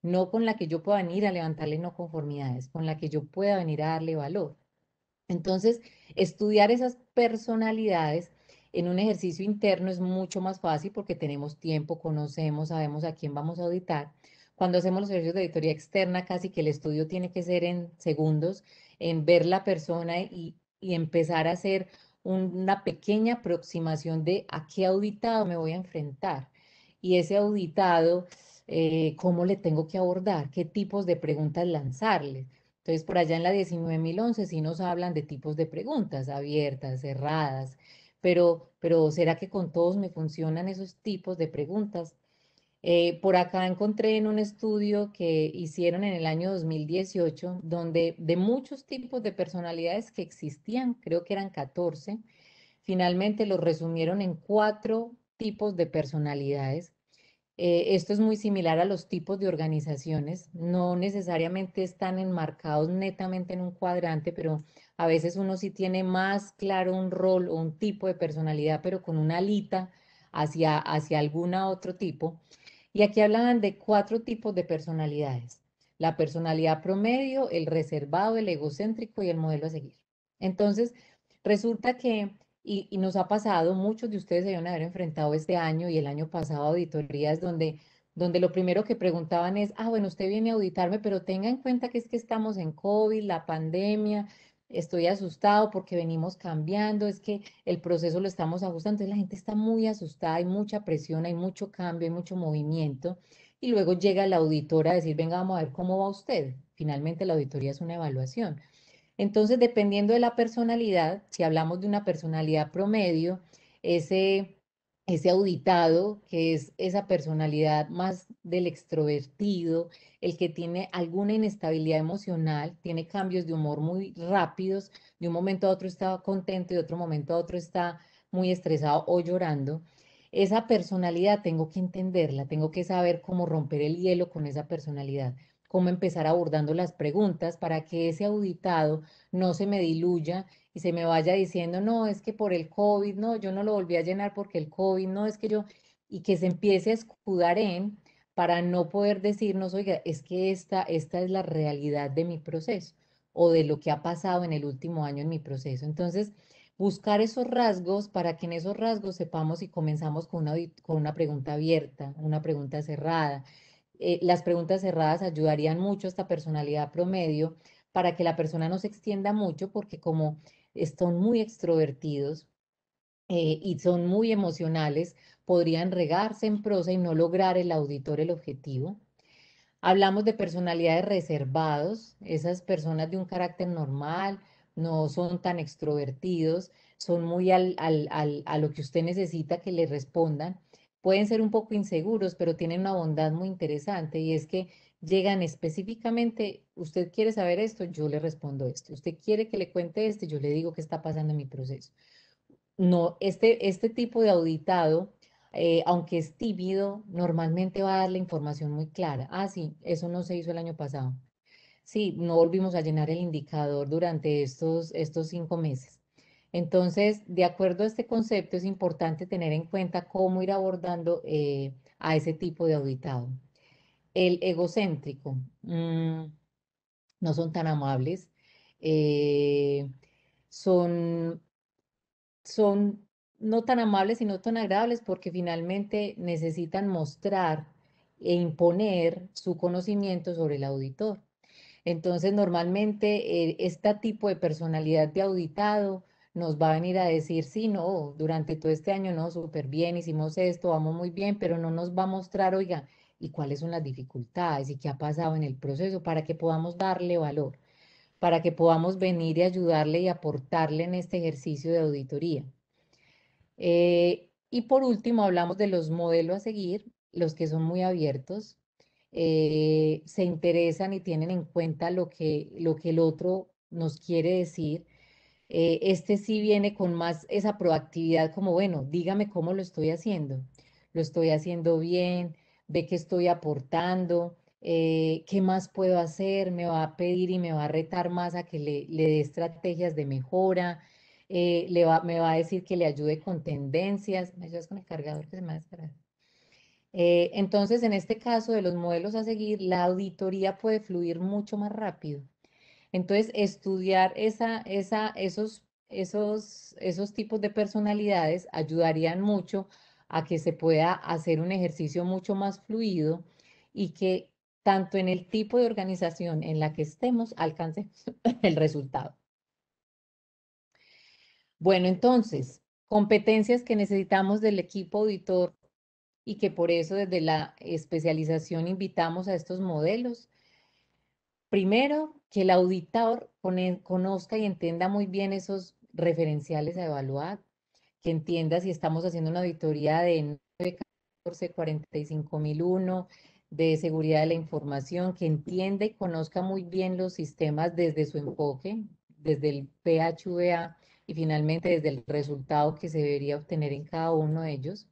B: no con la que yo pueda venir a levantarle no conformidades, con la que yo pueda venir a darle valor. Entonces, estudiar esas personalidades en un ejercicio interno es mucho más fácil porque tenemos tiempo, conocemos, sabemos a quién vamos a auditar. Cuando hacemos los ejercicios de auditoría externa, casi que el estudio tiene que ser en segundos, en ver la persona y, y empezar a hacer una pequeña aproximación de a qué auditado me voy a enfrentar. Y ese auditado eh, cómo le tengo que abordar, qué tipos de preguntas lanzarle? Entonces, por allá en la 19.011 sí nos hablan de tipos de preguntas, abiertas, cerradas, pero, pero ¿será que con todos me funcionan esos tipos de preguntas? Eh, por acá encontré en un estudio que hicieron en el año 2018, donde de muchos tipos de personalidades que existían, creo que eran 14, finalmente los resumieron en cuatro tipos de personalidades eh, esto es muy similar a los tipos de organizaciones, no necesariamente están enmarcados netamente en un cuadrante, pero a veces uno sí tiene más claro un rol o un tipo de personalidad, pero con una alita hacia, hacia algún otro tipo. Y aquí hablaban de cuatro tipos de personalidades. La personalidad promedio, el reservado, el egocéntrico y el modelo a seguir. Entonces, resulta que y, nos ha pasado, muchos de ustedes se deben haber enfrentado este año y el año pasado auditorías donde, donde lo primero que preguntaban es, ah, bueno, usted viene a auditarme, pero tenga en cuenta que es que estamos en COVID, la pandemia, estoy asustado porque venimos cambiando, es que el proceso lo estamos ajustando, entonces la gente está muy asustada, hay mucha presión, hay mucho cambio, hay mucho movimiento, y luego llega la auditora a decir, venga, vamos a ver cómo va usted. Finalmente la auditoría es una evaluación. Entonces, dependiendo de la personalidad, si hablamos de una personalidad promedio, ese, auditado, que es esa personalidad más del extrovertido, el que tiene alguna inestabilidad emocional, tiene cambios de humor muy rápidos, de un momento a otro está contento y de otro momento a otro está muy estresado o llorando. Esa personalidad tengo que entenderla, tengo que saber cómo romper el hielo con esa personalidad cómo empezar abordando las preguntas para que ese auditado no se me diluya y se me vaya diciendo, no, es que por el COVID, no, yo no lo volví a llenar porque el COVID, no, es que yo, y que se empiece a escudar en para no poder decirnos, oiga, es que esta, esta es la realidad de mi proceso o de lo que ha pasado en el último año en mi proceso. Entonces, buscar esos rasgos para que en esos rasgos sepamos y comenzamos con con una pregunta abierta, una pregunta cerrada, eh, las preguntas cerradas ayudarían mucho a esta personalidad promedio para que la persona no se extienda mucho porque como son muy extrovertidos eh, y son muy emocionales, podrían regarse en prosa y no lograr el auditor el objetivo. Hablamos de personalidades reservados, esas personas de un carácter normal, no son tan extrovertidos, son muy a lo que usted necesita que le respondan pueden ser un poco inseguros, pero tienen una bondad muy interesante y es que llegan específicamente, usted quiere saber esto, yo le respondo esto, usted quiere que le cuente esto, yo le digo qué está pasando en mi proceso. No, este, este tipo de auditado, eh, aunque es tímido, normalmente va a dar la información muy clara. Ah, sí, eso no se hizo el año pasado. Sí, no volvimos a llenar el indicador durante estos, estos cinco meses. Entonces, de acuerdo a este concepto, es importante tener en cuenta cómo ir abordando eh, a ese tipo de auditado. El egocéntrico, mm, no son tan amables, eh, son, no tan amables y no tan agradables porque finalmente necesitan mostrar e imponer su conocimiento sobre el auditor. Entonces, normalmente eh, este tipo de personalidad de auditado nos va a venir a decir, sí, no, durante todo este año no, súper bien, hicimos esto, vamos muy bien, pero no nos va a mostrar, oiga, y cuáles son las dificultades y qué ha pasado en el proceso para que podamos darle valor, para que podamos venir y ayudarle y aportarle en este ejercicio de auditoría. Eh, y por último, hablamos de los modelos a seguir, los que son muy abiertos, eh, se interesan y tienen en cuenta lo que, lo que el otro nos quiere decir eh, este sí viene con más esa proactividad como, bueno, dígame cómo lo estoy haciendo. Lo estoy haciendo bien, ve que estoy aportando, eh, qué más puedo hacer, me va a pedir y me va a retar más a que le, dé estrategias de mejora, eh, me va a decir que le ayude con tendencias. ¿Me ayudas con el cargador que se me ha a entonces, en este caso de los modelos a seguir, la auditoría puede fluir mucho más rápido. Entonces, estudiar esa, esa, esos, esos, esos tipos de personalidades ayudarían mucho a que se pueda hacer un ejercicio mucho más fluido y que tanto en el tipo de organización en la que estemos alcance *laughs* el resultado. Bueno, entonces, competencias que necesitamos del equipo auditor y que por eso desde la especialización invitamos a estos modelos Primero, que el auditor conozca y entienda muy bien esos referenciales a evaluar, que entienda si estamos haciendo una auditoría de 914, 45001, de seguridad de la información, que entienda y conozca muy bien los sistemas desde su enfoque, desde el PHVA y finalmente desde el resultado que se debería obtener en cada uno de ellos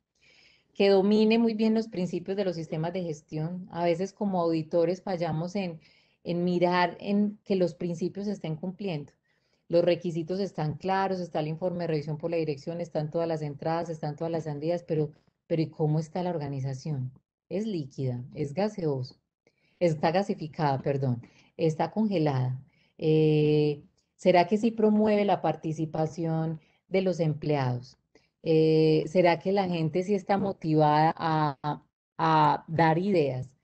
B: que domine muy bien los principios de los sistemas de gestión. A veces como auditores fallamos en en mirar en que los principios estén cumpliendo. Los requisitos están claros, está el informe de revisión por la dirección, están todas las entradas, están todas las andías, pero, pero ¿y cómo está la organización? Es líquida, es gaseosa, está gasificada, perdón, está congelada. Eh, ¿Será que sí promueve la participación de los empleados? Eh, ¿Será que la gente sí está motivada a, a dar ideas?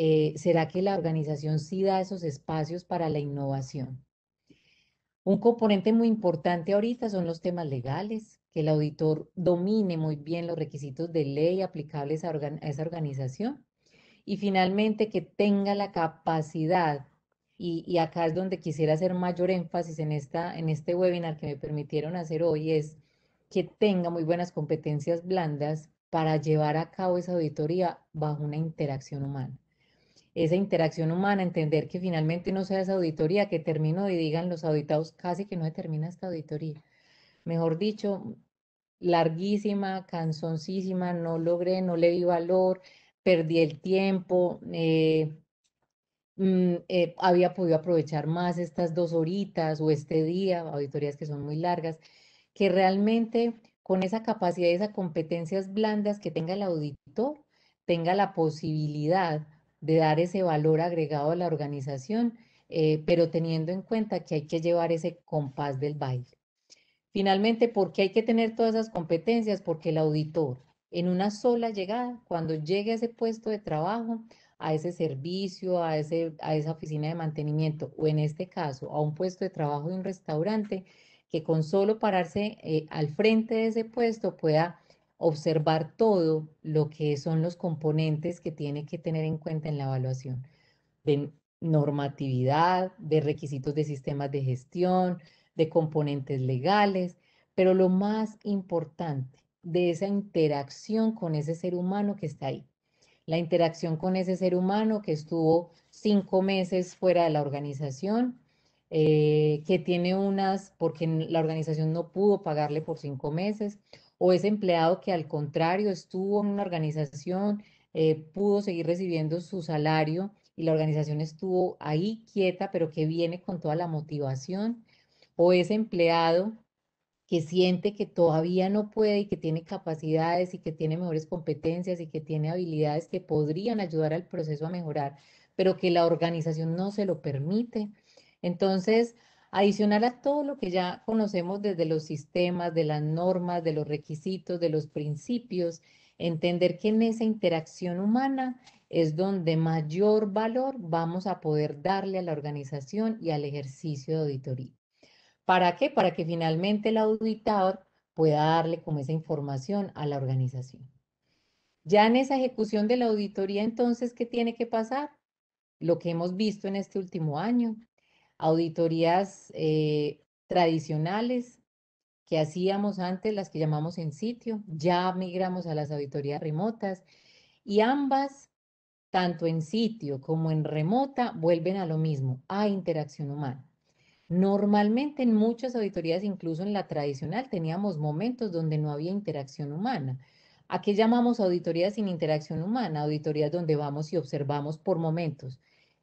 B: Eh, será que la organización sí da esos espacios para la innovación. Un componente muy importante ahorita son los temas legales, que el auditor domine muy bien los requisitos de ley aplicables a, esa organización y finalmente que tenga la capacidad, y, y, acá es donde quisiera hacer mayor énfasis en, esta, en este webinar que me permitieron hacer hoy, es que tenga muy buenas competencias blandas para llevar a cabo esa auditoría bajo una interacción humana esa interacción humana, entender que finalmente no sea esa auditoría que termino y digan los auditados, casi que no se termina esta auditoría. Mejor dicho, larguísima, cansoncísima, no logré, no le di valor, perdí el tiempo, eh, mm, eh, había podido aprovechar más estas dos horitas o este día, auditorías que son muy largas, que realmente con esa capacidad y esas competencias blandas que tenga el auditor, tenga la posibilidad de dar ese valor agregado a la organización, eh, pero teniendo en cuenta que hay que llevar ese compás del baile. Finalmente, ¿por qué hay que tener todas esas competencias? Porque el auditor, en una sola llegada, cuando llegue a ese puesto de trabajo, a ese servicio, a, a esa oficina de mantenimiento o en este caso a un puesto de trabajo de un restaurante, que con solo pararse eh, al frente de ese puesto pueda observar todo lo que son los componentes que tiene que tener en cuenta en la evaluación de normatividad, de requisitos de sistemas de gestión, de componentes legales, pero lo más importante, de esa interacción con ese ser humano que está ahí. La interacción con ese ser humano que estuvo cinco meses fuera de la organización, eh, que tiene unas, porque la organización no pudo pagarle por cinco meses, o ese empleado que al contrario estuvo en una organización, eh, pudo seguir recibiendo su salario y la organización estuvo ahí quieta, pero que viene con toda la motivación, o ese empleado que siente que todavía no puede y que tiene capacidades y que tiene mejores competencias y que tiene habilidades que podrían ayudar al proceso a mejorar, pero que la organización no se lo permite. Entonces, adicional a todo lo que ya conocemos desde los sistemas, de las normas, de los requisitos, de los principios, entender que en esa interacción humana es donde mayor valor vamos a poder darle a la organización y al ejercicio de auditoría. ¿Para qué? Para que finalmente el auditor pueda darle como esa información a la organización. Ya en esa ejecución de la auditoría, entonces, ¿qué tiene que pasar? Lo que hemos visto en este último año, auditorías eh, tradicionales que hacíamos antes, las que llamamos en sitio, ya migramos a las auditorías remotas y ambas, tanto en sitio como en remota, vuelven a lo mismo, a interacción humana. Normalmente en muchas auditorías, incluso en la tradicional, teníamos momentos donde no había interacción humana. ¿A qué llamamos auditorías sin interacción humana? Auditorías donde vamos y observamos por momentos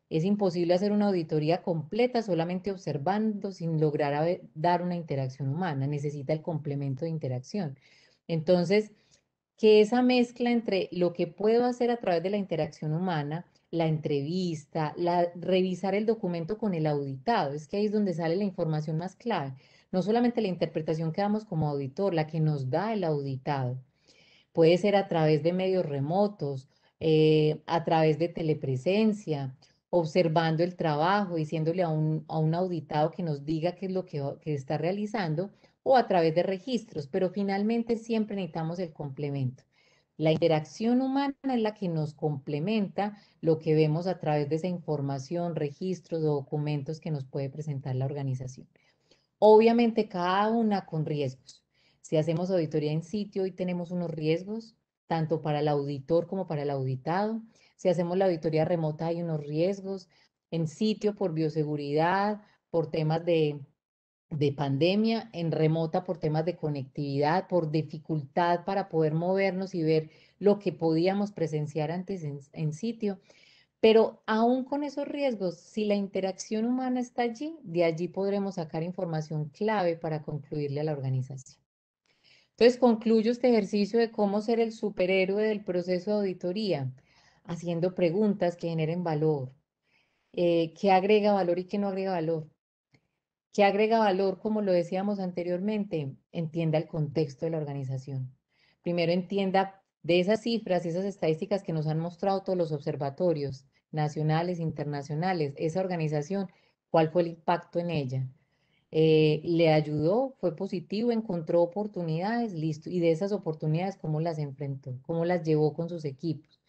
B: es imposible hacer una auditoría completa solamente observando sin lograr dar una interacción humana. Necesita el complemento de interacción. Entonces, que esa mezcla entre lo que puedo hacer a través de la interacción humana, la entrevista, la, revisar el documento con el auditado, es que ahí es donde sale la información más clave. No solamente la interpretación que damos como auditor, la que nos da el auditado. Puede ser a través de medios remotos, eh, a través de telepresencia observando el trabajo, diciéndole a un, a auditado que nos diga qué es lo que, que está realizando o a través de registros, pero finalmente siempre necesitamos el complemento. La interacción humana es la que nos complementa lo que vemos a través de esa información, registros o documentos que nos puede presentar la organización. Obviamente cada una con riesgos. Si hacemos auditoría en sitio, y tenemos unos riesgos, tanto para el auditor como para el auditado. Si hacemos la auditoría remota hay unos riesgos en sitio por bioseguridad, por temas de, pandemia, en remota por temas de conectividad, por dificultad para poder movernos y ver lo que podíamos presenciar antes en, en sitio. Pero aún con esos riesgos, si la interacción humana está allí, de allí podremos sacar información clave para concluirle a la organización. Entonces concluyo este ejercicio de cómo ser el superhéroe del proceso de auditoría haciendo preguntas que generen valor. Eh, ¿Qué agrega valor y qué no agrega valor? ¿Qué agrega valor? Como lo decíamos anteriormente, entienda el contexto de la organización. Primero entienda de esas cifras esas estadísticas que nos han mostrado todos los observatorios nacionales, internacionales, esa organización, cuál fue el impacto en ella. Eh, le ayudó, fue positivo, encontró oportunidades, listo. Y de esas oportunidades, ¿cómo las enfrentó? ¿Cómo las llevó con sus equipos?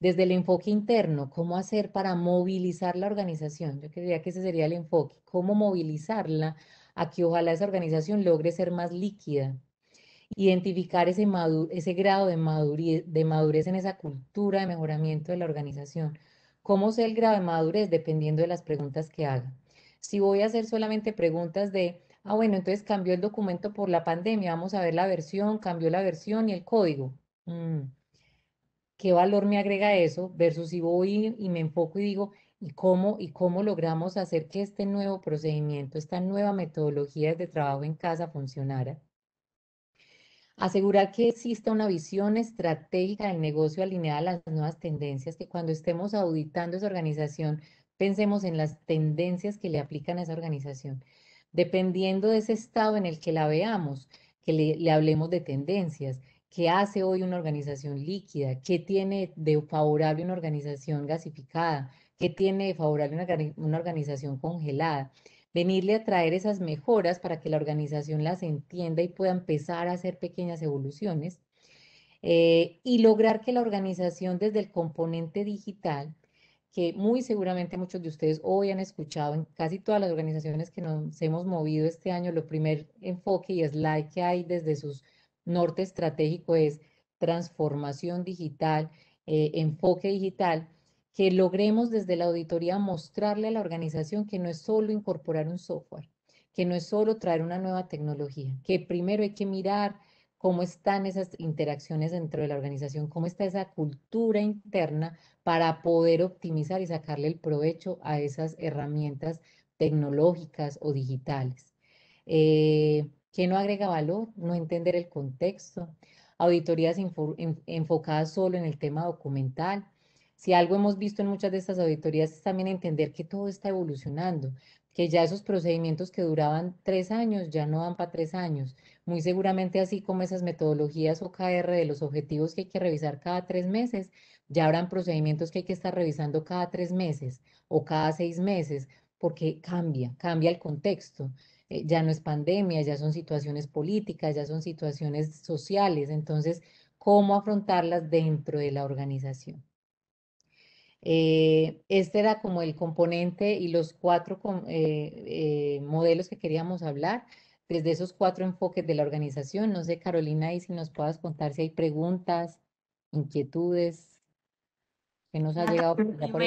B: desde el enfoque interno, cómo hacer para movilizar la organización. Yo quería que ese sería el enfoque, cómo movilizarla a que ojalá esa organización logre ser más líquida, identificar ese, grado de madurez, en esa cultura de mejoramiento de la organización. ¿Cómo es el grado de madurez? Dependiendo de las preguntas que haga. Si voy a hacer solamente preguntas de, ah, bueno, entonces cambió el documento por la pandemia, vamos a ver la versión, cambió la versión y el código. Mm qué valor me agrega eso, versus si voy y me enfoco y digo, ¿y cómo, y cómo logramos hacer que este nuevo procedimiento, esta nueva metodología de trabajo en casa funcionara? Asegurar que exista una visión estratégica del negocio alineada a las nuevas tendencias, que cuando estemos auditando esa organización, pensemos en las tendencias que le aplican a esa organización. Dependiendo de ese estado en el que la veamos, que le hablemos de tendencias, ¿Qué hace hoy una organización líquida? ¿Qué tiene de favorable una organización gasificada? ¿Qué tiene de favorable una, organización congelada? Venirle a traer esas mejoras para que la organización las entienda y pueda empezar a hacer pequeñas evoluciones. Eh, y lograr que la organización desde el componente digital, que muy seguramente muchos de ustedes hoy han escuchado en casi todas las organizaciones que nos hemos movido este año, lo primer enfoque y slide que hay desde sus norte estratégico es transformación digital, eh, enfoque digital, que logremos desde la auditoría mostrarle a la organización que no es solo incorporar un software, que no es solo traer una nueva tecnología, que primero hay que mirar cómo están esas interacciones dentro de la organización, cómo está esa cultura interna para poder optimizar y sacarle el provecho a esas herramientas tecnológicas o digitales. Eh, que no agrega valor, no entender el contexto, auditorías enfocadas solo en el tema documental. Si algo hemos visto en muchas de estas auditorías es también entender que todo está evolucionando, que ya esos procedimientos que duraban tres años ya no van para tres años. Muy seguramente así como esas metodologías OKR de los objetivos que hay que revisar cada tres meses, ya habrán procedimientos que hay que estar revisando cada tres meses o cada seis meses, porque cambia, cambia el contexto. Eh, ya no es pandemia, ya son situaciones políticas, ya son situaciones sociales, entonces, ¿cómo afrontarlas dentro de la organización? Eh, este era como el componente y los cuatro eh, modelos que queríamos hablar desde esos cuatro enfoques de la organización. No sé, Carolina, y si nos puedas contar si hay preguntas, inquietudes que nos ha llegado. Pues por,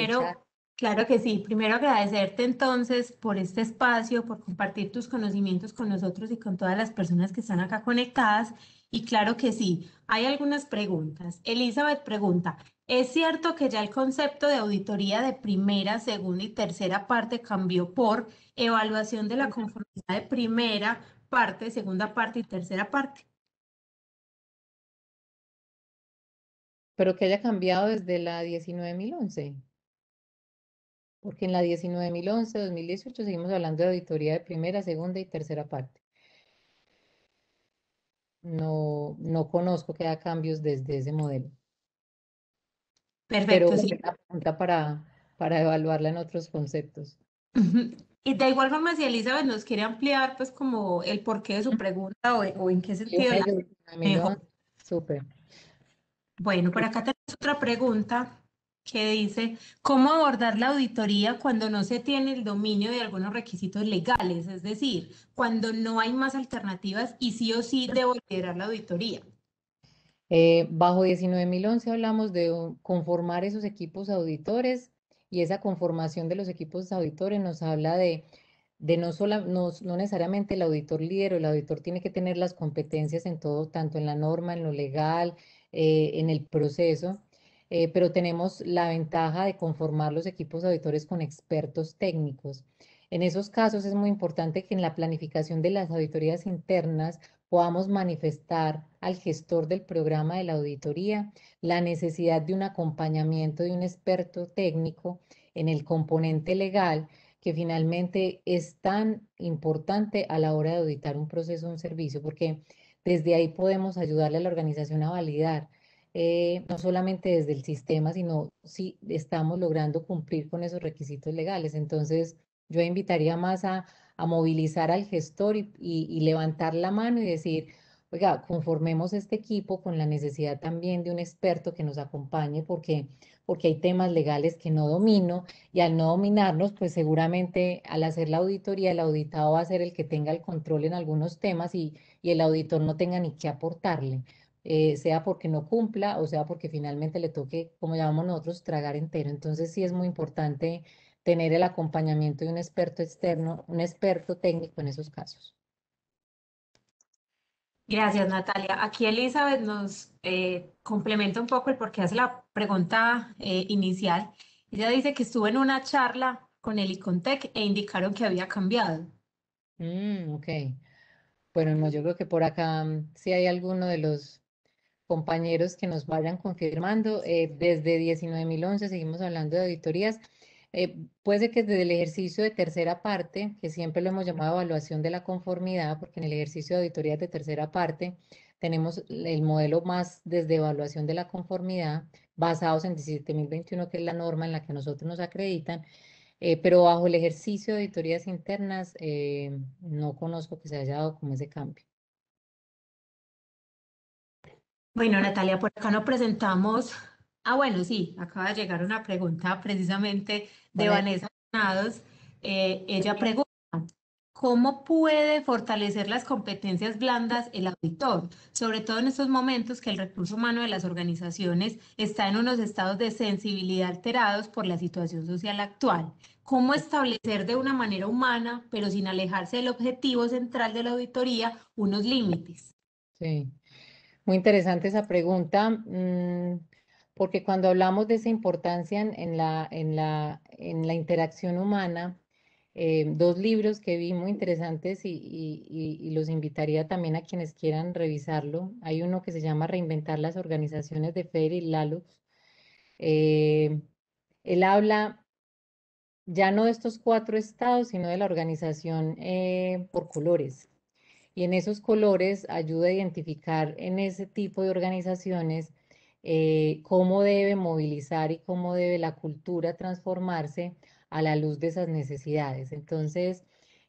A: Claro que sí. Primero agradecerte entonces por este espacio, por compartir tus conocimientos con nosotros y con todas las personas que están acá conectadas. Y claro que sí, hay algunas preguntas. Elizabeth pregunta, ¿es cierto que ya el concepto de auditoría de primera, segunda y tercera parte cambió por evaluación de la conformidad de primera parte, segunda parte y tercera parte?
B: Pero que haya cambiado desde la 19.011 porque en la 19.011-2018 seguimos hablando de auditoría de primera, segunda y tercera parte. No, conozco que haya cambios desde ese modelo.
A: Perfecto. Pero sí. es una
B: pregunta para, para evaluarla en otros conceptos.
A: Y de igual forma, si Elizabeth nos quiere ampliar, pues como el porqué de su pregunta o, en qué sentido. Súper. Bueno, por acá tenemos otra pregunta que dice cómo abordar la auditoría cuando no se tiene el dominio de algunos requisitos legales, es decir, cuando no hay más alternativas y sí o sí debo liderar la auditoría.
B: Eh, bajo 19.011 hablamos de conformar esos equipos auditores y esa conformación de los equipos auditores nos habla de, de no, no, necesariamente el auditor líder o el auditor tiene que tener las competencias en todo, tanto en la norma, en lo legal, eh, en el proceso, eh, pero tenemos la ventaja de conformar los equipos auditores con expertos técnicos. En esos casos es muy importante que en la planificación de las auditorías internas podamos manifestar al gestor del programa de la auditoría la necesidad de un acompañamiento de un experto técnico en el componente legal que finalmente es tan importante a la hora de auditar un proceso o un servicio, porque desde ahí podemos ayudarle a la organización a validar eh, no solamente desde el sistema, sino si estamos logrando cumplir con esos requisitos legales. Entonces, yo invitaría más a, a movilizar al gestor y, y, levantar la mano y decir, oiga, conformemos este equipo con la necesidad también de un experto que nos acompañe porque, porque hay temas legales que no domino y al no dominarnos pues seguramente al hacer la auditoría, el auditado va a ser el que tenga el control en algunos temas y, y el auditor no tenga ni qué aportarle. Eh, sea porque no cumpla o sea porque finalmente le toque, como llamamos nosotros, tragar entero. Entonces sí es muy importante tener el acompañamiento de un experto externo, un experto técnico en esos casos.
A: Gracias, Natalia. Aquí Elizabeth nos eh, complementa un poco el por qué hace la pregunta eh, inicial. Ella dice que estuvo en una charla con el Icontec e indicaron que había cambiado.
B: Mm, ok. Bueno, no, yo creo que por acá, mm, si hay alguno de los compañeros que nos vayan confirmando. Eh, desde 19.011 seguimos hablando de auditorías. Eh, puede que desde el ejercicio de tercera parte, que siempre lo hemos llamado evaluación de la conformidad, porque en el ejercicio de auditorías de tercera parte tenemos el modelo más desde evaluación de la conformidad, basados en 17.021, que es la norma en la que nosotros nos acreditan, eh, pero bajo el ejercicio de auditorías internas no conozco que se haya dado como ese cambio.
A: Bueno, Natalia, por acá nos presentamos. Ah, bueno, sí, acaba de llegar una pregunta precisamente de Vanessa eh, ella pregunta, ¿cómo puede fortalecer las competencias blandas el auditor? Sobre todo en estos momentos que el recurso humano de las organizaciones está en unos estados de sensibilidad alterados por la situación social actual. ¿Cómo establecer de una manera humana, pero sin alejarse del objetivo central de la auditoría, unos límites?
B: Sí. Muy interesante esa pregunta, mm, porque cuando hablamos de esa importancia en, la, en, la, en la interacción humana, eh, dos libros que vi muy interesantes y, los invitaría también a quienes quieran revisarlo. Hay uno que se llama Reinventar las organizaciones de Fer y Lalux. Eh, él habla ya no de estos cuatro estados, sino de la organización eh, por colores y en esos colores ayuda a identificar en ese tipo de organizaciones eh, cómo debe movilizar y cómo debe la cultura transformarse a la luz de esas necesidades. Entonces,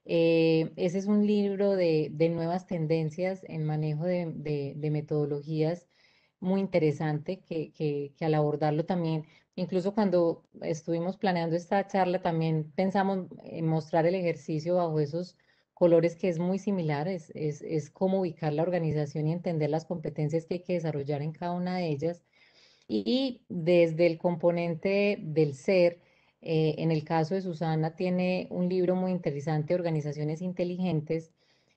B: eh, ese es un libro de, nuevas tendencias en manejo de, metodologías muy interesante que, que, que, al abordarlo también, incluso cuando estuvimos planeando esta charla, también pensamos en mostrar el ejercicio bajo esos colores que es muy similar, es, es, cómo ubicar la organización y entender las competencias que hay que desarrollar en cada una de ellas. Y desde el componente del ser, eh, en el caso de Susana, tiene un libro muy interesante, Organizaciones Inteligentes,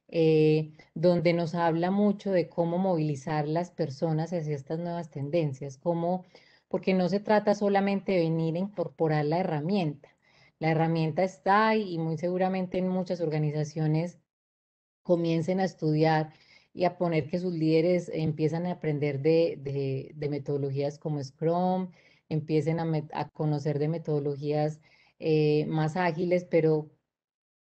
B: eh, donde nos habla mucho de cómo movilizar las personas hacia estas nuevas tendencias, como porque no se trata solamente de venir a incorporar la herramienta, la herramienta está y muy seguramente en muchas organizaciones comiencen a estudiar y a poner que sus líderes empiezan a aprender de, metodologías como Scrum, empiecen a, conocer de metodologías eh, más ágiles, pero,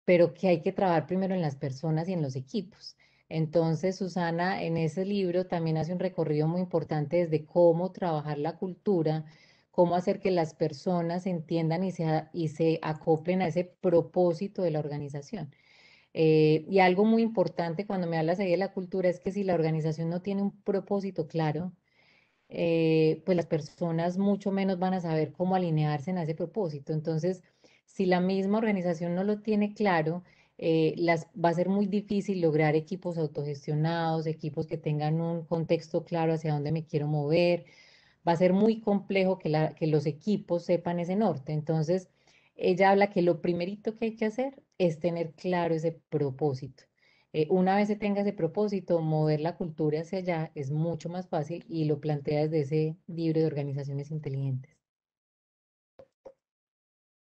B: pero que hay que trabajar primero en las personas y en los equipos. Entonces, Susana en ese libro también hace un recorrido muy importante desde cómo trabajar la cultura, cómo hacer que las personas entiendan y se, y se acoplen a ese propósito de la organización. Eh, y algo muy importante cuando me hablas ahí de la cultura es que si la organización no tiene un propósito claro, eh, pues las personas mucho menos van a saber cómo alinearse en ese propósito. Entonces, si la misma organización no lo tiene claro, eh, las, va a ser muy difícil lograr equipos autogestionados, equipos que tengan un contexto claro hacia dónde me quiero mover, va a ser muy complejo que, los equipos sepan ese norte. Entonces, ella habla que lo primerito que hay que hacer es tener claro ese propósito. Eh, una vez se tenga ese propósito, mover la cultura hacia allá es mucho más fácil y lo plantea desde ese libro de organizaciones inteligentes.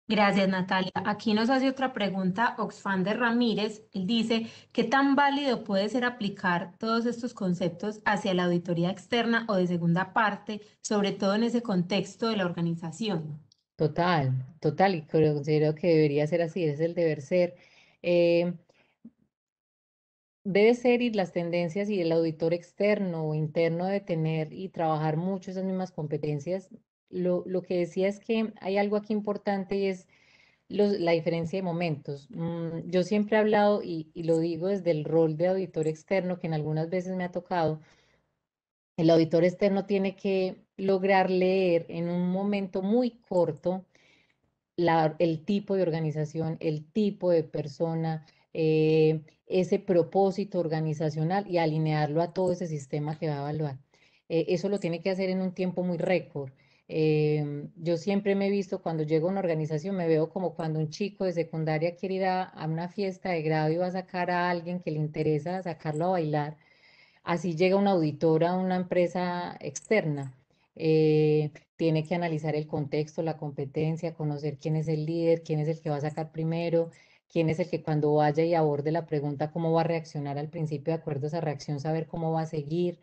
A: Gracias, Natalia. Aquí nos hace otra pregunta Oxfam de Ramírez. Él dice, ¿qué tan válido puede ser aplicar todos estos conceptos hacia la auditoría externa o de segunda parte, sobre todo en ese contexto de la organización?
B: Total, total, y considero que debería ser así, es el deber ser. Eh, debe ser y las tendencias y el auditor externo o interno de tener y trabajar mucho esas mismas competencias lo, que decía es que hay algo aquí importante y es la diferencia de momentos. Mm, yo siempre he hablado y, lo digo desde el rol de auditor externo que en algunas veces me ha tocado. El auditor externo tiene que lograr leer en un momento muy corto el tipo de organización, el tipo de persona, eh, ese propósito organizacional y alinearlo a todo ese sistema que va a evaluar. Eh, eso lo tiene que hacer en un tiempo muy récord. Em, yo siempre me he visto cuando llego a una organización, me veo como cuando un chico de secundaria quiere ir a, una fiesta de grado y va a sacar a alguien que le interesa sacarlo a bailar. Así llega una auditora a una empresa externa. Eh, tiene que analizar el contexto, la competencia, conocer quién es el líder, quién es el que va a sacar primero, quién es el que cuando vaya y aborde la pregunta cómo va a reaccionar al principio de acuerdo a esa reacción, saber cómo va a seguir.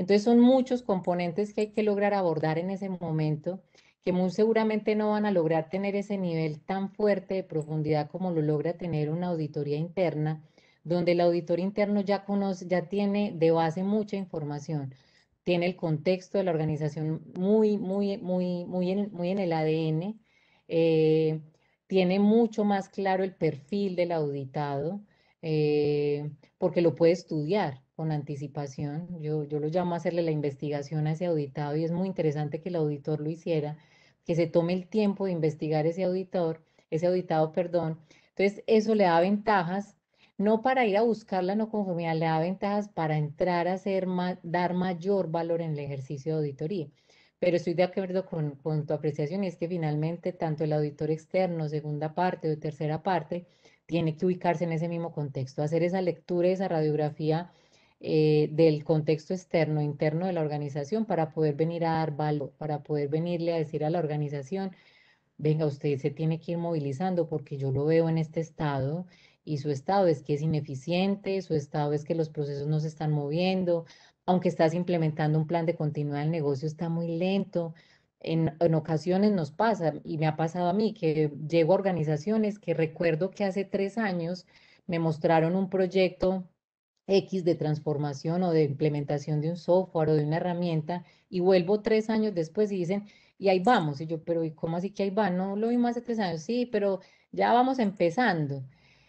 B: Entonces son muchos componentes que hay que lograr abordar en ese momento, que muy seguramente no van a lograr tener ese nivel tan fuerte de profundidad como lo logra tener una auditoría interna, donde el auditor interno ya conoce, ya tiene de base mucha información, tiene el contexto de la organización muy, muy, muy, muy en, el ADN, eh, tiene mucho más claro el perfil del auditado, eh, porque lo puede estudiar con anticipación. Yo, yo lo llamo a hacerle la investigación a ese auditado y es muy interesante que el auditor lo hiciera, que se tome el tiempo de investigar ese auditor, ese auditado, perdón. Entonces, eso le da ventajas, no para ir a buscar la no conformidad, le da ventajas para entrar a hacer dar mayor valor en el ejercicio de auditoría. Pero estoy de acuerdo con, con tu apreciación y es que finalmente tanto el auditor externo, segunda parte o tercera parte, tiene que ubicarse en ese mismo contexto, hacer esa lectura, esa radiografía eh, del contexto externo, interno de la organización para poder venir a dar valor, para poder venirle a decir a la organización, venga, usted se tiene que ir movilizando porque yo lo veo en este estado y su estado es que es ineficiente, su estado es que los procesos no se están moviendo, aunque estás implementando un plan de continuidad, del negocio está muy lento. En, en, ocasiones nos pasa, y me ha pasado a mí, que llego a organizaciones que recuerdo que hace tres años me mostraron un proyecto X de transformación o de implementación de un software o de una herramienta y vuelvo tres años después y dicen, y ahí vamos. Y yo, pero ¿y cómo así que ahí va? No lo más hace tres años. Sí, pero ya vamos empezando.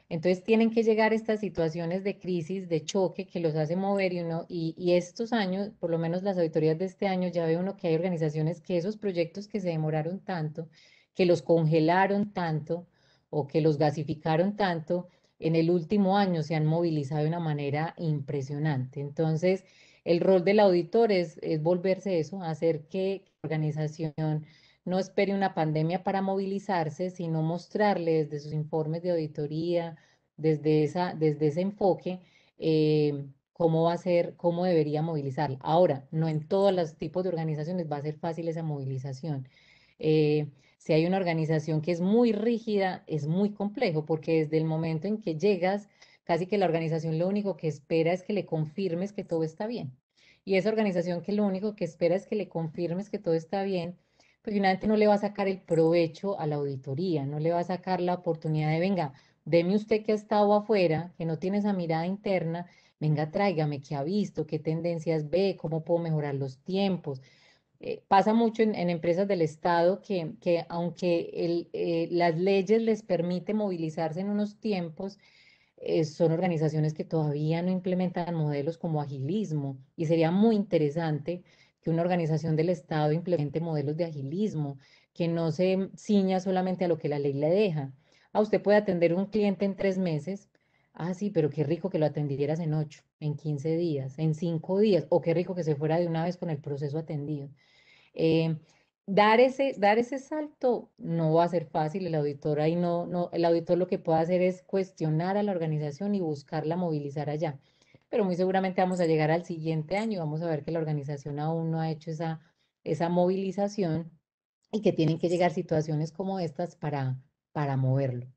B: Entonces tienen que llegar estas situaciones de crisis, de choque que los hace mover y uno, y, y, estos años, por lo menos las auditorías de este año, ya ve uno que hay organizaciones que esos proyectos que se demoraron tanto, que los congelaron tanto o que los gasificaron tanto, en el último año se han movilizado de una manera impresionante. Entonces, el rol del auditor es, es volverse eso, hacer que la organización no espere una pandemia para movilizarse, sino mostrarles desde sus informes de auditoría, desde, esa, desde ese enfoque, eh, cómo va a ser, cómo debería movilizar. Ahora, no en todos los tipos de organizaciones va a ser fácil esa movilización. Eh, si hay una organización que es muy rígida, es muy complejo, porque desde el momento en que llegas, casi que la organización lo único que espera es que le confirmes que todo está bien. Y esa organización que lo único que espera es que le confirmes que todo está bien, pues finalmente no le va a sacar el provecho a la auditoría, no le va a sacar la oportunidad de, venga, deme usted que ha estado afuera, que no tiene esa mirada interna, venga, tráigame qué ha visto, qué tendencias ve, cómo puedo mejorar los tiempos, eh, pasa mucho en, empresas del Estado que, aunque eh, las leyes les permiten movilizarse en unos tiempos, eh, son organizaciones que todavía no implementan modelos como agilismo y sería muy interesante que una organización del Estado implemente modelos de agilismo, que no se ciña solamente a lo que la ley le deja. Ah, usted puede atender un cliente en tres meses. Ah, sí, pero qué rico que lo atendieras en ocho, en quince días, en cinco días, o qué rico que se fuera de una vez con el proceso atendido. Eh, dar, ese, dar ese salto no va a ser fácil, el auditor y no, no, el auditor lo que puede hacer es cuestionar a la organización y buscarla movilizar allá. Pero muy seguramente vamos a llegar al siguiente año y vamos a ver que la organización aún no ha hecho esa, esa movilización y que tienen que llegar situaciones como estas
A: para, para moverlo.